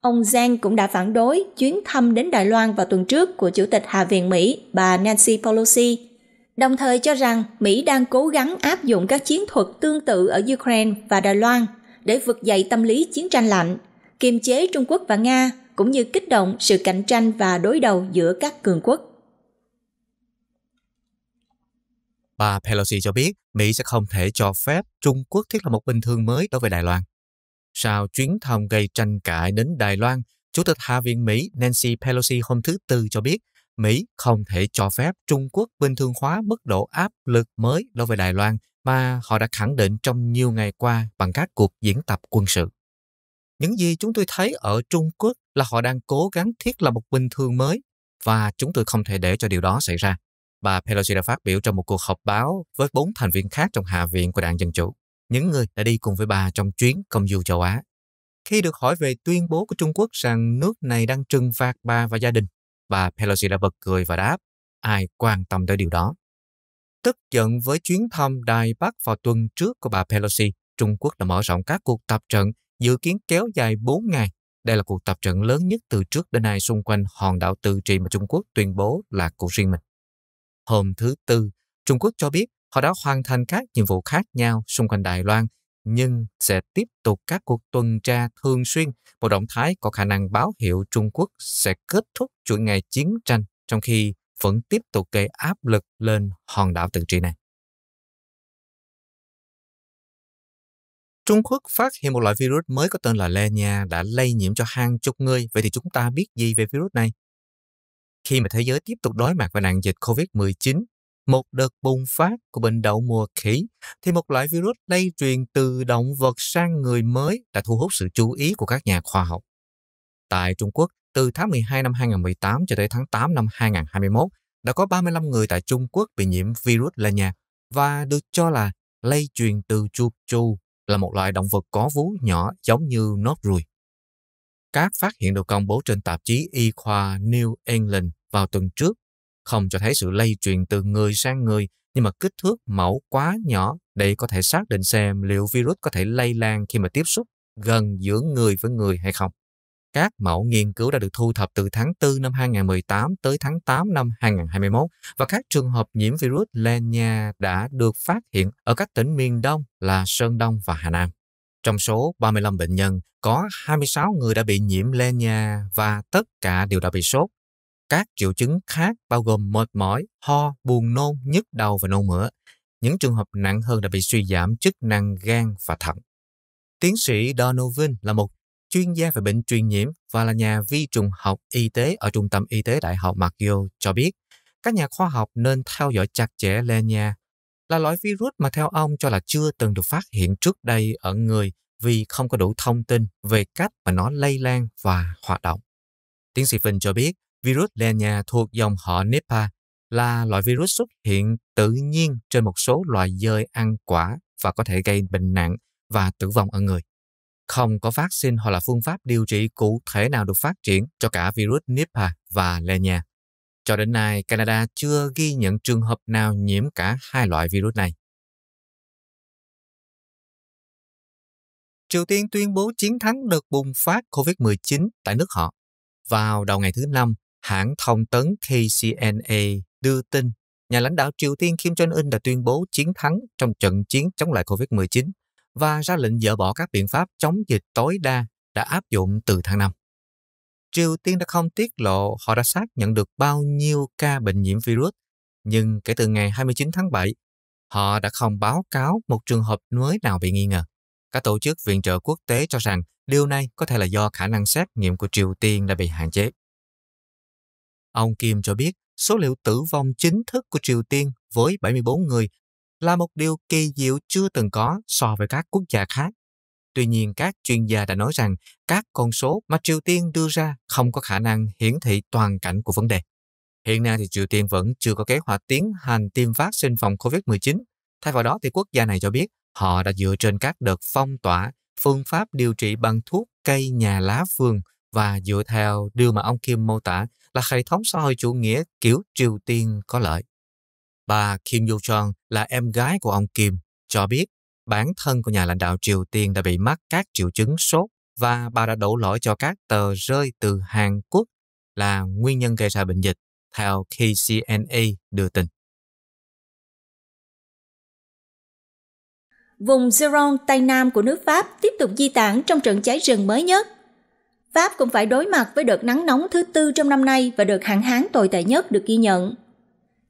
[SPEAKER 2] Ông Zhang cũng đã phản đối chuyến thăm đến Đài Loan vào tuần trước của Chủ tịch Hạ viện Mỹ bà Nancy Pelosi, đồng thời cho rằng Mỹ đang cố gắng áp dụng các chiến thuật tương tự ở Ukraine và Đài Loan để vực dậy tâm lý chiến tranh lạnh, kiềm chế Trung Quốc và Nga cũng như kích động sự cạnh tranh và đối đầu giữa các cường quốc.
[SPEAKER 1] Bà Pelosi cho biết Mỹ sẽ không thể cho phép Trung Quốc thiết lập một bình thường mới đối với Đài Loan. Sau chuyến thăm gây tranh cãi đến Đài Loan, Chủ tịch Hạ viện Mỹ Nancy Pelosi hôm thứ Tư cho biết Mỹ không thể cho phép Trung Quốc bình thường hóa mức độ áp lực mới đối với Đài Loan mà họ đã khẳng định trong nhiều ngày qua bằng các cuộc diễn tập quân sự. Những gì chúng tôi thấy ở Trung Quốc là họ đang cố gắng thiết lập một bình thường mới và chúng tôi không thể để cho điều đó xảy ra. Bà Pelosi đã phát biểu trong một cuộc họp báo với bốn thành viên khác trong Hạ viện của đảng Dân Chủ, những người đã đi cùng với bà trong chuyến công du châu Á. Khi được hỏi về tuyên bố của Trung Quốc rằng nước này đang trừng phạt bà và gia đình, bà Pelosi đã bật cười và đáp, ai quan tâm tới điều đó. Tức giận với chuyến thăm Đài Bắc vào tuần trước của bà Pelosi, Trung Quốc đã mở rộng các cuộc tập trận dự kiến kéo dài 4 ngày đây là cuộc tập trận lớn nhất từ trước đến nay xung quanh hòn đảo tự trị mà Trung Quốc tuyên bố là của riêng mình. Hôm thứ Tư, Trung Quốc cho biết họ đã hoàn thành các nhiệm vụ khác nhau xung quanh Đài Loan, nhưng sẽ tiếp tục các cuộc tuần tra thường xuyên, một động thái có khả năng báo hiệu Trung Quốc sẽ kết thúc chuỗi ngày chiến tranh trong khi vẫn tiếp tục gây
[SPEAKER 4] áp lực lên hòn đảo tự trị này.
[SPEAKER 1] Trung Quốc phát hiện một loại virus mới có tên là Le Nha đã lây nhiễm cho hàng chục người. Vậy thì chúng ta biết gì về virus này? Khi mà thế giới tiếp tục đối mặt với nạn dịch COVID-19, một đợt bùng phát của bệnh đậu mùa khỉ, thì một loại virus lây truyền từ động vật sang người mới đã thu hút sự chú ý của các nhà khoa học. Tại Trung Quốc, từ tháng 12 năm 2018 cho tới tháng 8 năm 2021, đã có 35 người tại Trung Quốc bị nhiễm virus Le Nha và được cho là lây truyền từ chuột chù là một loại động vật có vú nhỏ giống như nốt ruồi. Các phát hiện được công bố trên tạp chí y khoa New England vào tuần trước không cho thấy sự lây truyền từ người sang người nhưng mà kích thước mẫu quá nhỏ để có thể xác định xem liệu virus có thể lây lan khi mà tiếp xúc gần giữa người với người hay không. Các mẫu nghiên cứu đã được thu thập từ tháng 4 năm 2018 tới tháng 8 năm 2021 và các trường hợp nhiễm virus Lenya đã được phát hiện ở các tỉnh miền Đông là Sơn Đông và Hà Nam. Trong số 35 bệnh nhân, có 26 người đã bị nhiễm Lenya và tất cả đều đã bị sốt. Các triệu chứng khác bao gồm mệt mỏi, ho, buồn nôn, nhức đầu và nôn mửa. Những trường hợp nặng hơn đã bị suy giảm chức năng gan và thận. Tiến sĩ Donovan là một chuyên gia về bệnh truyền nhiễm và là nhà vi trùng học y tế ở Trung tâm Y tế Đại học McGill cho biết, các nhà khoa học nên theo dõi chặt chẽ Lenia là loại virus mà theo ông cho là chưa từng được phát hiện trước đây ở người vì không có đủ thông tin về cách mà nó lây lan và hoạt động. Tiến sĩ Vinh cho biết, virus Lenia thuộc dòng họ Nipah là loại virus xuất hiện tự nhiên trên một số loài dơi ăn quả và có thể gây bệnh nặng và tử vong ở người không có vaccine hoặc là phương pháp điều trị cụ thể nào được phát triển cho cả virus Nipah và Lenya. Cho đến nay, Canada chưa ghi
[SPEAKER 4] nhận trường hợp nào nhiễm cả hai loại virus này.
[SPEAKER 1] Triều Tiên tuyên bố chiến thắng đợt bùng phát COVID-19 tại nước họ. Vào đầu ngày thứ Năm, hãng thông tấn KCNA đưa tin nhà lãnh đạo Triều Tiên Kim Jong-un đã tuyên bố chiến thắng trong trận chiến chống lại COVID-19 và ra lệnh dỡ bỏ các biện pháp chống dịch tối đa đã áp dụng từ tháng 5. Triều Tiên đã không tiết lộ họ đã xác nhận được bao nhiêu ca bệnh nhiễm virus, nhưng kể từ ngày 29 tháng 7, họ đã không báo cáo một trường hợp mới nào bị nghi ngờ. Các tổ chức viện trợ quốc tế cho rằng điều này có thể là do khả năng xét nghiệm của Triều Tiên đã bị hạn chế. Ông Kim cho biết số liệu tử vong chính thức của Triều Tiên với 74 người là một điều kỳ diệu chưa từng có so với các quốc gia khác. Tuy nhiên, các chuyên gia đã nói rằng các con số mà Triều Tiên đưa ra không có khả năng hiển thị toàn cảnh của vấn đề. Hiện nay thì Triều Tiên vẫn chưa có kế hoạch tiến hành tiêm phát sinh phòng COVID-19. Thay vào đó thì quốc gia này cho biết họ đã dựa trên các đợt phong tỏa, phương pháp điều trị bằng thuốc cây nhà lá vườn và dựa theo điều mà ông Kim mô tả là hệ thống xã hội chủ nghĩa kiểu Triều Tiên có lợi. Bà Kim Yo Jong là em gái của ông Kim, cho biết bản thân của nhà lãnh đạo Triều Tiên đã bị mắc các triệu chứng sốt và bà đã đổ lỗi cho các tờ rơi từ Hàn Quốc là nguyên nhân gây ra bệnh dịch, theo KCNA đưa
[SPEAKER 3] tin. Vùng Gironde Tây Nam của nước Pháp tiếp tục di tản trong trận cháy rừng mới nhất. Pháp cũng phải đối
[SPEAKER 2] mặt với đợt nắng nóng thứ tư trong năm nay và đợt hạn hán tồi tệ nhất được ghi nhận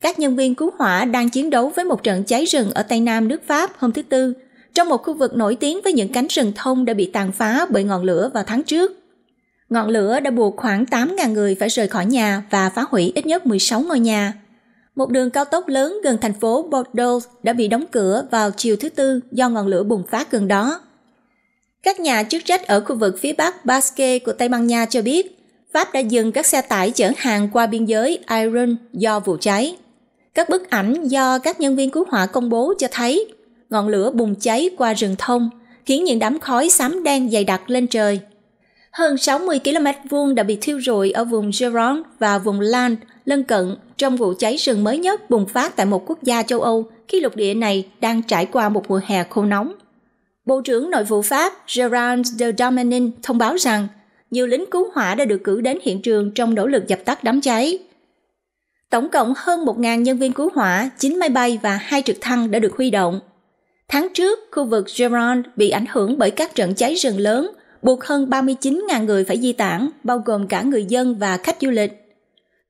[SPEAKER 2] các nhân viên cứu hỏa đang chiến đấu với một trận cháy rừng ở Tây Nam nước Pháp hôm thứ Tư, trong một khu vực nổi tiếng với những cánh rừng thông đã bị tàn phá bởi ngọn lửa vào tháng trước. Ngọn lửa đã buộc khoảng 8.000 người phải rời khỏi nhà và phá hủy ít nhất 16 ngôi nhà. Một đường cao tốc lớn gần thành phố Bordeaux đã bị đóng cửa vào chiều thứ Tư do ngọn lửa bùng phát gần đó. Các nhà chức trách ở khu vực phía bắc Basque của Tây Ban Nha cho biết, Pháp đã dừng các xe tải chở hàng qua biên giới Iran do vụ cháy. Các bức ảnh do các nhân viên cứu hỏa công bố cho thấy ngọn lửa bùng cháy qua rừng thông, khiến những đám khói xám đen dày đặc lên trời. Hơn 60 km vuông đã bị thiêu rụi ở vùng Gironde và vùng Land lân cận trong vụ cháy rừng mới nhất bùng phát tại một quốc gia châu Âu khi lục địa này đang trải qua một mùa hè khô nóng. Bộ trưởng Nội vụ Pháp Gerard de Domenin thông báo rằng nhiều lính cứu hỏa đã được cử đến hiện trường trong nỗ lực dập tắt đám cháy – Tổng cộng hơn 1.000 nhân viên cứu hỏa, 9 máy bay và 2 trực thăng đã được huy động. Tháng trước, khu vực Gironde bị ảnh hưởng bởi các trận cháy rừng lớn, buộc hơn 39.000 người phải di tản, bao gồm cả người dân và khách du lịch.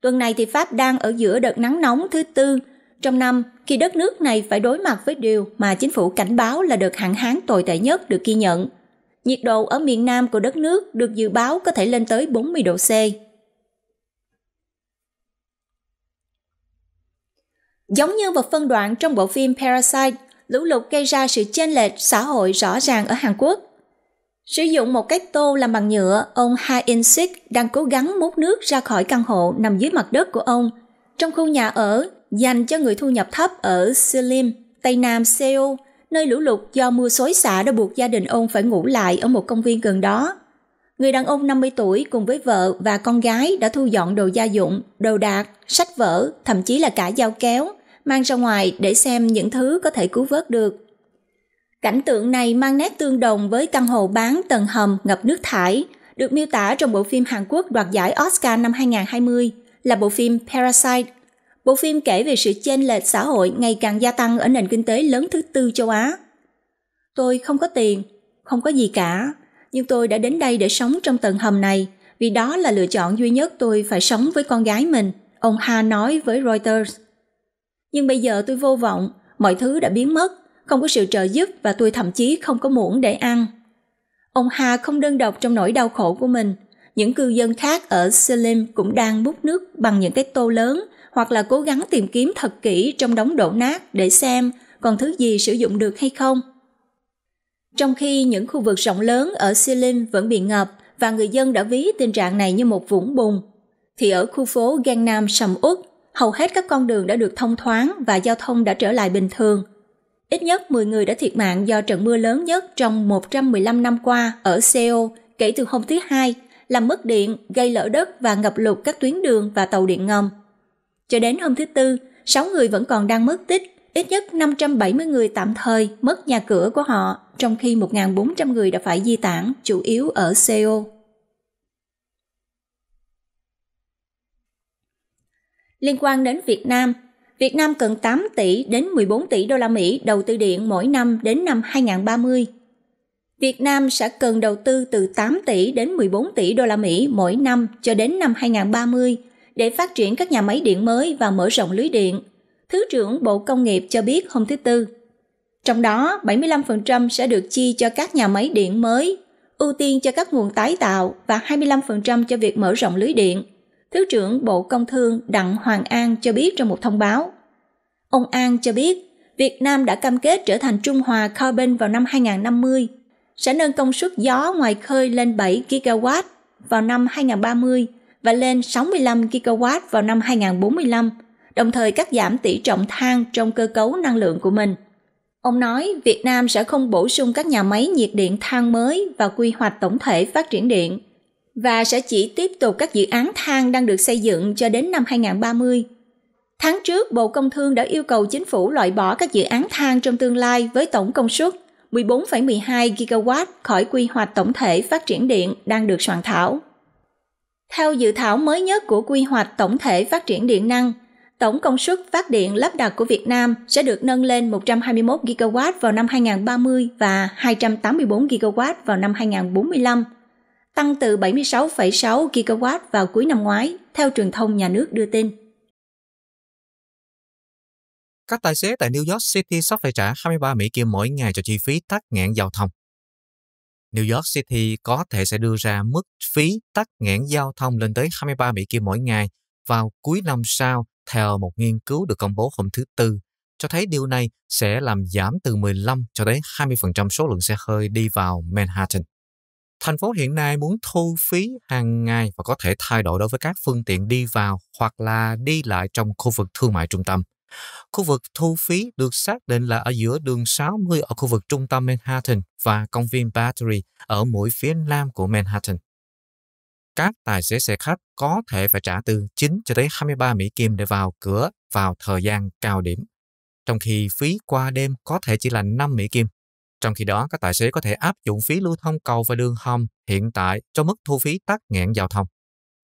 [SPEAKER 2] Tuần này thì Pháp đang ở giữa đợt nắng nóng thứ tư trong năm khi đất nước này phải đối mặt với điều mà chính phủ cảnh báo là đợt hạn hán tồi tệ nhất được ghi nhận. Nhiệt độ ở miền Nam của đất nước được dự báo có thể lên tới 40 độ C. Giống như một phân đoạn trong bộ phim Parasite, lũ lụt gây ra sự chênh lệch xã hội rõ ràng ở Hàn Quốc. Sử dụng một cái tô làm bằng nhựa, ông Ha In Sik đang cố gắng múc nước ra khỏi căn hộ nằm dưới mặt đất của ông, trong khu nhà ở dành cho người thu nhập thấp ở Selim, Tây Nam Seoul, nơi lũ lụt do mưa xối xả đã buộc gia đình ông phải ngủ lại ở một công viên gần đó người đàn ông 50 tuổi cùng với vợ và con gái đã thu dọn đồ gia dụng, đồ đạc, sách vở, thậm chí là cả dao kéo, mang ra ngoài để xem những thứ có thể cứu vớt được. Cảnh tượng này mang nét tương đồng với căn hộ bán tầng hầm ngập nước thải, được miêu tả trong bộ phim Hàn Quốc đoạt giải Oscar năm 2020 là bộ phim Parasite. Bộ phim kể về sự chênh lệch xã hội ngày càng gia tăng ở nền kinh tế lớn thứ tư châu Á. Tôi không có tiền, không có gì cả, nhưng tôi đã đến đây để sống trong tầng hầm này, vì đó là lựa chọn duy nhất tôi phải sống với con gái mình, ông Ha nói với Reuters. Nhưng bây giờ tôi vô vọng, mọi thứ đã biến mất, không có sự trợ giúp và tôi thậm chí không có muỗng để ăn. Ông Ha không đơn độc trong nỗi đau khổ của mình. Những cư dân khác ở Selim cũng đang bút nước bằng những cái tô lớn hoặc là cố gắng tìm kiếm thật kỹ trong đống đổ nát để xem còn thứ gì sử dụng được hay không. Trong khi những khu vực rộng lớn ở Silin vẫn bị ngập và người dân đã ví tình trạng này như một vũng bùn, thì ở khu phố Gangnam sầm uất, hầu hết các con đường đã được thông thoáng và giao thông đã trở lại bình thường. Ít nhất 10 người đã thiệt mạng do trận mưa lớn nhất trong 115 năm qua ở Seoul kể từ hôm thứ Hai, làm mất điện, gây lở đất và ngập lụt các tuyến đường và tàu điện ngầm. Cho đến hôm thứ Tư, 6 người vẫn còn đang mất tích ít nhất 570 người tạm thời mất nhà cửa của họ, trong khi 1.400 người đã phải di tản, chủ yếu ở Seoul. Liên quan đến Việt Nam, Việt Nam cần 8 tỷ đến 14 tỷ đô la Mỹ đầu tư điện mỗi năm đến năm 2030. Việt Nam sẽ cần đầu tư từ 8 tỷ đến 14 tỷ đô la Mỹ mỗi năm cho đến năm 2030 để phát triển các nhà máy điện mới và mở rộng lưới điện – Thứ trưởng Bộ Công nghiệp cho biết hôm thứ Tư. Trong đó, 75% sẽ được chi cho các nhà máy điện mới, ưu tiên cho các nguồn tái tạo và 25% cho việc mở rộng lưới điện. Thứ trưởng Bộ Công Thương Đặng Hoàng An cho biết trong một thông báo. Ông An cho biết, Việt Nam đã cam kết trở thành Trung Hòa Carbon vào năm 2050, sẽ nâng công suất gió ngoài khơi lên 7 gigawatt vào năm 2030 và lên 65 gigawatt vào năm 2045– đồng thời cắt giảm tỷ trọng than trong cơ cấu năng lượng của mình. Ông nói Việt Nam sẽ không bổ sung các nhà máy nhiệt điện than mới vào quy hoạch tổng thể phát triển điện và sẽ chỉ tiếp tục các dự án than đang được xây dựng cho đến năm 2030. Tháng trước, Bộ Công Thương đã yêu cầu chính phủ loại bỏ các dự án than trong tương lai với tổng công suất 14,12 GW khỏi quy hoạch tổng thể phát triển điện đang được soạn thảo. Theo dự thảo mới nhất của quy hoạch tổng thể phát triển điện năng, tổng công suất phát điện lắp đặt của Việt Nam sẽ được nâng lên 121 GW vào năm 2030 và 284 GW vào năm 2045, tăng từ 76,6 GW vào cuối năm ngoái, theo truyền thông nhà nước đưa tin.
[SPEAKER 1] Các tài xế tại New York City sắp phải trả 23 Mỹ kim mỗi ngày cho chi phí tắc nghẽn giao thông. New York City có thể sẽ đưa ra mức phí tắc nghẽn giao thông lên tới 23 Mỹ kim mỗi ngày vào cuối năm sau theo một nghiên cứu được công bố hôm thứ Tư, cho thấy điều này sẽ làm giảm từ 15 cho đến 20% số lượng xe hơi đi vào Manhattan. Thành phố hiện nay muốn thu phí hàng ngày và có thể thay đổi đối với các phương tiện đi vào hoặc là đi lại trong khu vực thương mại trung tâm. Khu vực thu phí được xác định là ở giữa đường 60 ở khu vực trung tâm Manhattan và công viên Battery ở mũi phía nam của Manhattan các tài xế xe khách có thể phải trả từ 9 cho tới 23 Mỹ Kim để vào cửa vào thời gian cao điểm, trong khi phí qua đêm có thể chỉ là 5 Mỹ Kim. Trong khi đó, các tài xế có thể áp dụng phí lưu thông cầu và đường hầm hiện tại cho mức thu phí tắc nghẽn giao thông.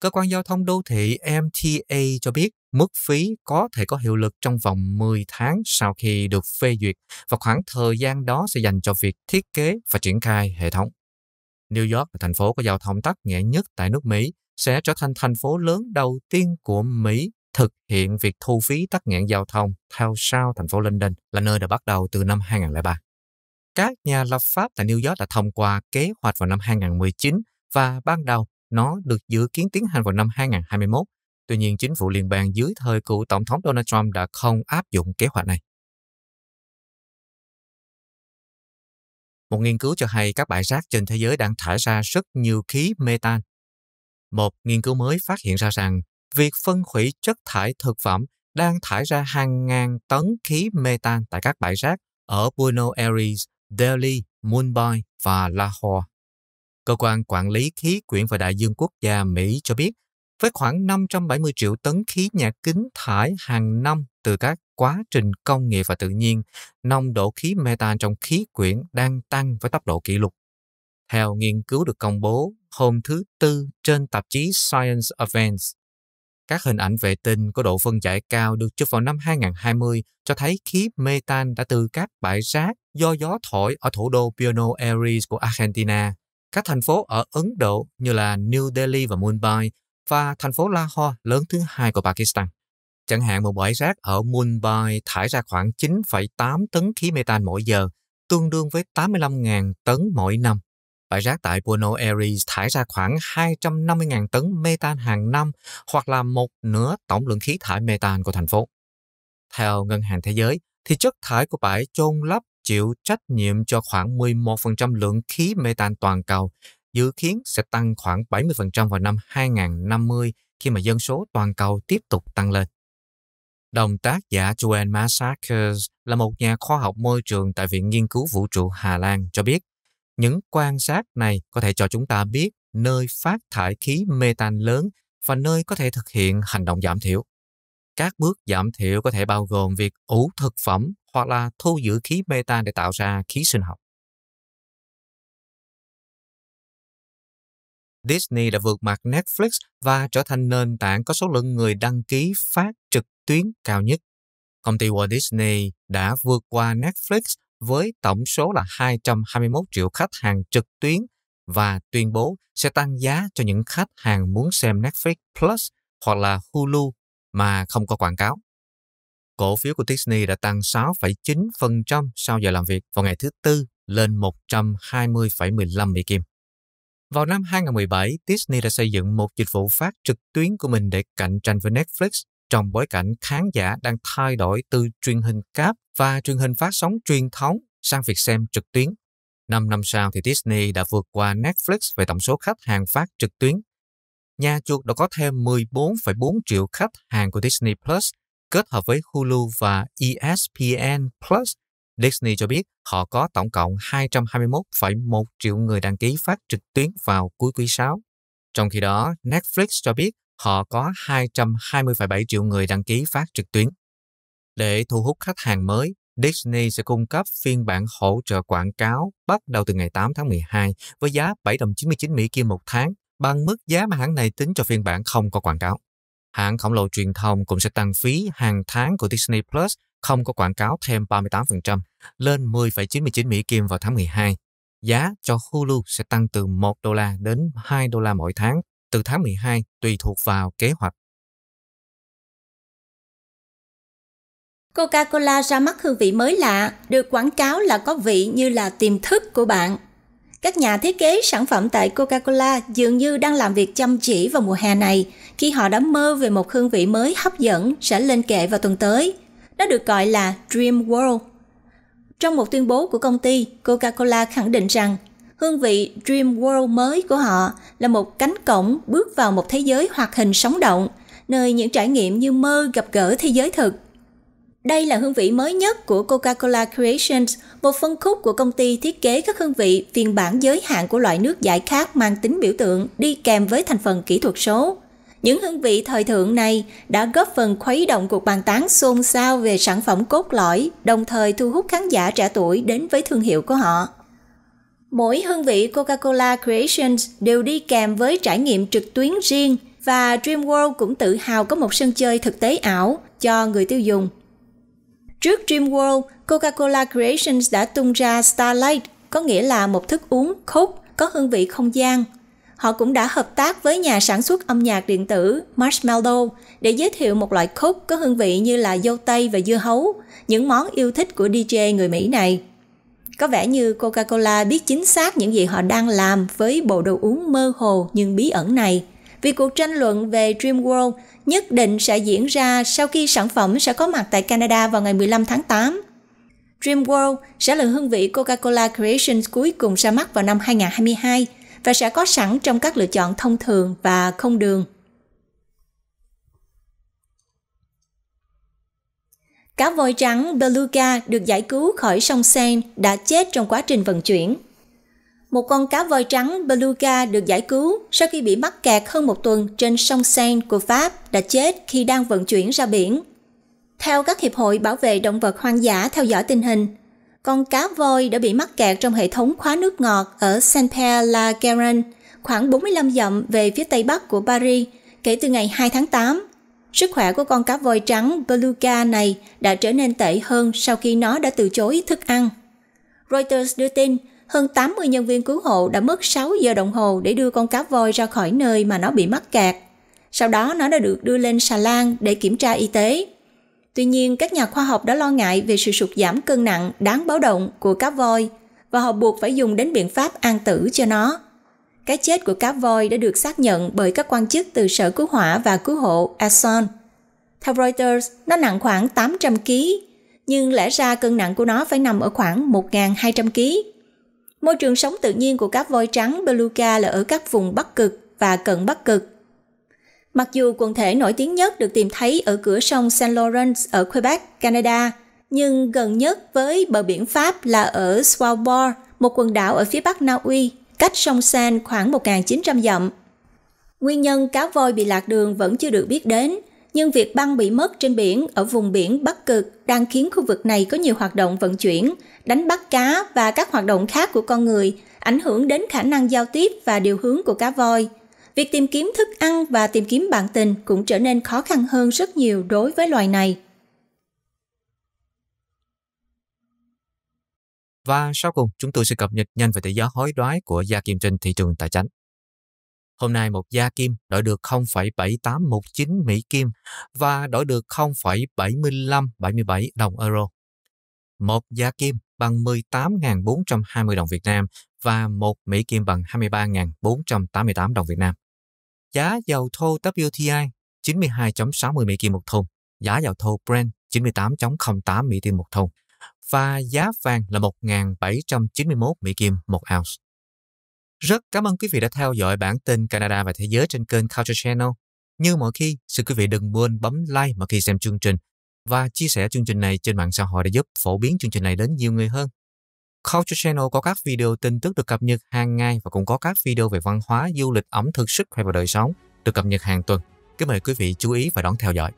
[SPEAKER 1] Cơ quan giao thông đô thị MTA cho biết mức phí có thể có hiệu lực trong vòng 10 tháng sau khi được phê duyệt và khoảng thời gian đó sẽ dành cho việc thiết kế và triển khai hệ thống. New York là thành phố có giao thông tắc nghẽn nhất tại nước Mỹ, sẽ trở thành thành phố lớn đầu tiên của Mỹ thực hiện việc thu phí tắc nghẽn giao thông theo sau thành phố London là nơi đã bắt đầu từ năm 2003. Các nhà lập pháp tại New York đã thông qua kế hoạch vào năm 2019 và ban đầu nó được dự kiến tiến hành vào năm 2021. Tuy nhiên, chính phủ liên bang dưới thời cựu Tổng thống Donald Trump đã không
[SPEAKER 4] áp dụng kế hoạch này. Một nghiên
[SPEAKER 1] cứu cho hay các bãi rác trên thế giới đang thải ra rất nhiều khí metan. Một nghiên cứu mới phát hiện ra rằng việc phân hủy chất thải thực phẩm đang thải ra hàng ngàn tấn khí metan tại các bãi rác ở Buenos Aires, Delhi, Mumbai và Lahore. Cơ quan quản lý khí quyển và đại dương quốc gia Mỹ cho biết với khoảng 570 triệu tấn khí nhà kính thải hàng năm từ các quá trình công nghiệp và tự nhiên, nồng độ khí metan trong khí quyển đang tăng với tốc độ kỷ lục. Theo nghiên cứu được công bố hôm thứ Tư trên tạp chí Science Advance, các hình ảnh vệ tinh có độ phân giải cao được chụp vào năm 2020 cho thấy khí metan đã từ các bãi rác do gió thổi ở thủ đô Buenos Aires của Argentina. Các thành phố ở Ấn Độ như là New Delhi và Mumbai và thành phố Lahore lớn thứ hai của Pakistan. Chẳng hạn một bãi rác ở Mumbai thải ra khoảng 9,8 tấn khí mê tan mỗi giờ, tương đương với 85.000 tấn mỗi năm. Bãi rác tại Buenos Aires thải ra khoảng 250.000 tấn mê tan hàng năm hoặc là một nửa tổng lượng khí thải mê tan của thành phố. Theo Ngân hàng Thế giới, thì chất thải của bãi chôn lấp chịu trách nhiệm cho khoảng 11% lượng khí mê tan toàn cầu dự kiến sẽ tăng khoảng 70% vào năm 2050 khi mà dân số toàn cầu tiếp tục tăng lên. Đồng tác giả Joanne Massakers là một nhà khoa học môi trường tại Viện Nghiên cứu Vũ trụ Hà Lan cho biết, những quan sát này có thể cho chúng ta biết nơi phát thải khí mê tan lớn và nơi có thể thực hiện hành động giảm thiểu. Các bước giảm thiểu có thể bao gồm việc ủ thực phẩm hoặc là thu giữ khí mê tan để tạo ra khí sinh học.
[SPEAKER 4] Disney đã vượt mặt Netflix
[SPEAKER 1] và trở thành nền tảng có số lượng người đăng ký phát trực tuyến cao nhất. Công ty Walt Disney đã vượt qua Netflix với tổng số là 221 triệu khách hàng trực tuyến và tuyên bố sẽ tăng giá cho những khách hàng muốn xem Netflix Plus hoặc là Hulu mà không có quảng cáo. Cổ phiếu của Disney đã tăng 6,9% sau giờ làm việc vào ngày thứ Tư lên 120,15 Mỹ Kim. Vào năm 2017, Disney đã xây dựng một dịch vụ phát trực tuyến của mình để cạnh tranh với Netflix trong bối cảnh khán giả đang thay đổi từ truyền hình cáp và truyền hình phát sóng truyền thống sang việc xem trực tuyến. Năm năm sau thì Disney đã vượt qua Netflix về tổng số khách hàng phát trực tuyến. Nhà chuột đã có thêm 14,4 triệu khách hàng của Disney Plus kết hợp với Hulu và ESPN Plus Disney cho biết họ có tổng cộng 221,1 triệu người đăng ký phát trực tuyến vào cuối quý 6. Trong khi đó, Netflix cho biết họ có 220,7 triệu người đăng ký phát trực tuyến. Để thu hút khách hàng mới, Disney sẽ cung cấp phiên bản hỗ trợ quảng cáo bắt đầu từ ngày 8 tháng 12 với giá 7 đồng 99 Mỹ kim một tháng, bằng mức giá mà hãng này tính cho phiên bản không có quảng cáo. Hãng khổng lồ truyền thông cũng sẽ tăng phí hàng tháng của Disney Plus không có quảng cáo thêm 38% lên 10,99 Mỹ Kim vào tháng 12. Giá cho Hulu sẽ tăng từ 1 đô la đến 2 đô la mỗi tháng từ tháng 12
[SPEAKER 4] tùy thuộc vào kế hoạch.
[SPEAKER 3] Coca-Cola ra mắt hương vị mới lạ, được quảng cáo là có vị như là tiềm thức của bạn.
[SPEAKER 2] Các nhà thiết kế sản phẩm tại Coca-Cola dường như đang làm việc chăm chỉ vào mùa hè này khi họ đã mơ về một hương vị mới hấp dẫn sẽ lên kệ vào tuần tới – nó được gọi là Dream World. Trong một tuyên bố của công ty, Coca-Cola khẳng định rằng hương vị Dream World mới của họ là một cánh cổng bước vào một thế giới hoạt hình sống động, nơi những trải nghiệm như mơ gặp gỡ thế giới thực. Đây là hương vị mới nhất của Coca-Cola Creations, một phân khúc của công ty thiết kế các hương vị phiên bản giới hạn của loại nước giải khát mang tính biểu tượng đi kèm với thành phần kỹ thuật số. Những hương vị thời thượng này đã góp phần khuấy động cuộc bàn tán xôn xao về sản phẩm cốt lõi, đồng thời thu hút khán giả trẻ tuổi đến với thương hiệu của họ. Mỗi hương vị Coca-Cola Creations đều đi kèm với trải nghiệm trực tuyến riêng và DreamWorld cũng tự hào có một sân chơi thực tế ảo cho người tiêu dùng. Trước DreamWorld, Coca-Cola Creations đã tung ra Starlight, có nghĩa là một thức uống Coke có hương vị không gian họ cũng đã hợp tác với nhà sản xuất âm nhạc điện tử Marshmallow để giới thiệu một loại khúc có hương vị như là dâu tây và dưa hấu, những món yêu thích của DJ người Mỹ này. Có vẻ như Coca-Cola biết chính xác những gì họ đang làm với bộ đồ uống mơ hồ nhưng bí ẩn này. Vì cuộc tranh luận về Dreamworld nhất định sẽ diễn ra sau khi sản phẩm sẽ có mặt tại Canada vào ngày 15 tháng 8. Dreamworld sẽ là hương vị Coca-Cola Creations cuối cùng ra mắt vào năm 2022 – và sẽ có sẵn trong các lựa chọn thông thường và không đường. Cá voi trắng Beluga được giải cứu khỏi sông Seine đã chết trong quá trình vận chuyển. Một con cá voi trắng Beluga được giải cứu sau khi bị mắc kẹt hơn một tuần trên sông Seine của Pháp đã chết khi đang vận chuyển ra biển. Theo các hiệp hội bảo vệ động vật hoang dã theo dõi tình hình, con cá voi đã bị mắc kẹt trong hệ thống khóa nước ngọt ở Saint-Père-la-Garenne, khoảng 45 dặm về phía tây bắc của Paris kể từ ngày 2 tháng 8. Sức khỏe của con cá voi trắng beluga này đã trở nên tệ hơn sau khi nó đã từ chối thức ăn. Reuters đưa tin, hơn 80 nhân viên cứu hộ đã mất 6 giờ đồng hồ để đưa con cá voi ra khỏi nơi mà nó bị mắc kẹt. Sau đó nó đã được đưa lên xà lan để kiểm tra y tế. Tuy nhiên, các nhà khoa học đã lo ngại về sự sụt giảm cân nặng đáng báo động của cá voi và họ buộc phải dùng đến biện pháp an tử cho nó. Cái chết của cá voi đã được xác nhận bởi các quan chức từ Sở Cứu hỏa và Cứu hộ Asson. Theo Reuters, nó nặng khoảng 800 kg, nhưng lẽ ra cân nặng của nó phải nằm ở khoảng 1.200 kg. Môi trường sống tự nhiên của cá voi trắng beluga là ở các vùng Bắc Cực và cận Bắc Cực, Mặc dù quần thể nổi tiếng nhất được tìm thấy ở cửa sông Saint Lawrence ở Quebec, Canada, nhưng gần nhất với bờ biển Pháp là ở Svalbard, một quần đảo ở phía bắc Na Uy, cách sông San khoảng 1.900 dặm. Nguyên nhân cá voi bị lạc đường vẫn chưa được biết đến, nhưng việc băng bị mất trên biển ở vùng biển Bắc Cực đang khiến khu vực này có nhiều hoạt động vận chuyển, đánh bắt cá và các hoạt động khác của con người, ảnh hưởng đến khả năng giao tiếp và điều hướng của cá voi – Việc tìm kiếm thức ăn và tìm kiếm bạn tình cũng trở nên khó khăn hơn rất nhiều đối với loài này.
[SPEAKER 1] Và sau cùng, chúng tôi sẽ cập nhật nhanh về tỷ giá hối đoái của gia kim trên thị trường tài chính. Hôm nay một gia kim đổi được 0,7819 Mỹ kim và đổi được 0,7577 đồng euro. Một gia kim bằng 18.420 đồng Việt Nam và một Mỹ kim bằng 23.488 đồng Việt Nam. Giá dầu thô WTI 92.60 Mỹ Kim một thùng, giá dầu thô Brent 98.08 Mỹ Kim một thùng và giá vàng là 1.791 Mỹ Kim một ounce. Rất cảm ơn quý vị đã theo dõi bản tin Canada và Thế giới trên kênh Culture Channel. Như mọi khi, xin quý vị đừng quên bấm like mỗi khi xem chương trình và chia sẻ chương trình này trên mạng xã hội để giúp phổ biến chương trình này đến nhiều người hơn. Culture Channel có các video tin tức được cập nhật hàng ngày và cũng có các video về văn hóa, du lịch, ẩm thực, sức khỏe và đời sống được cập nhật hàng tuần. Kính mời quý vị chú ý và đón theo dõi.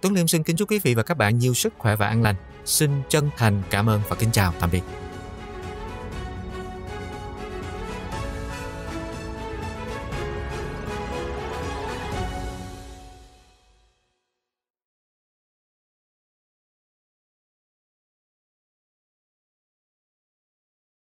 [SPEAKER 1] Tuấn Liêm xin kính chúc quý vị và các bạn nhiều sức khỏe và an lành. Xin chân thành cảm ơn và kính chào tạm biệt.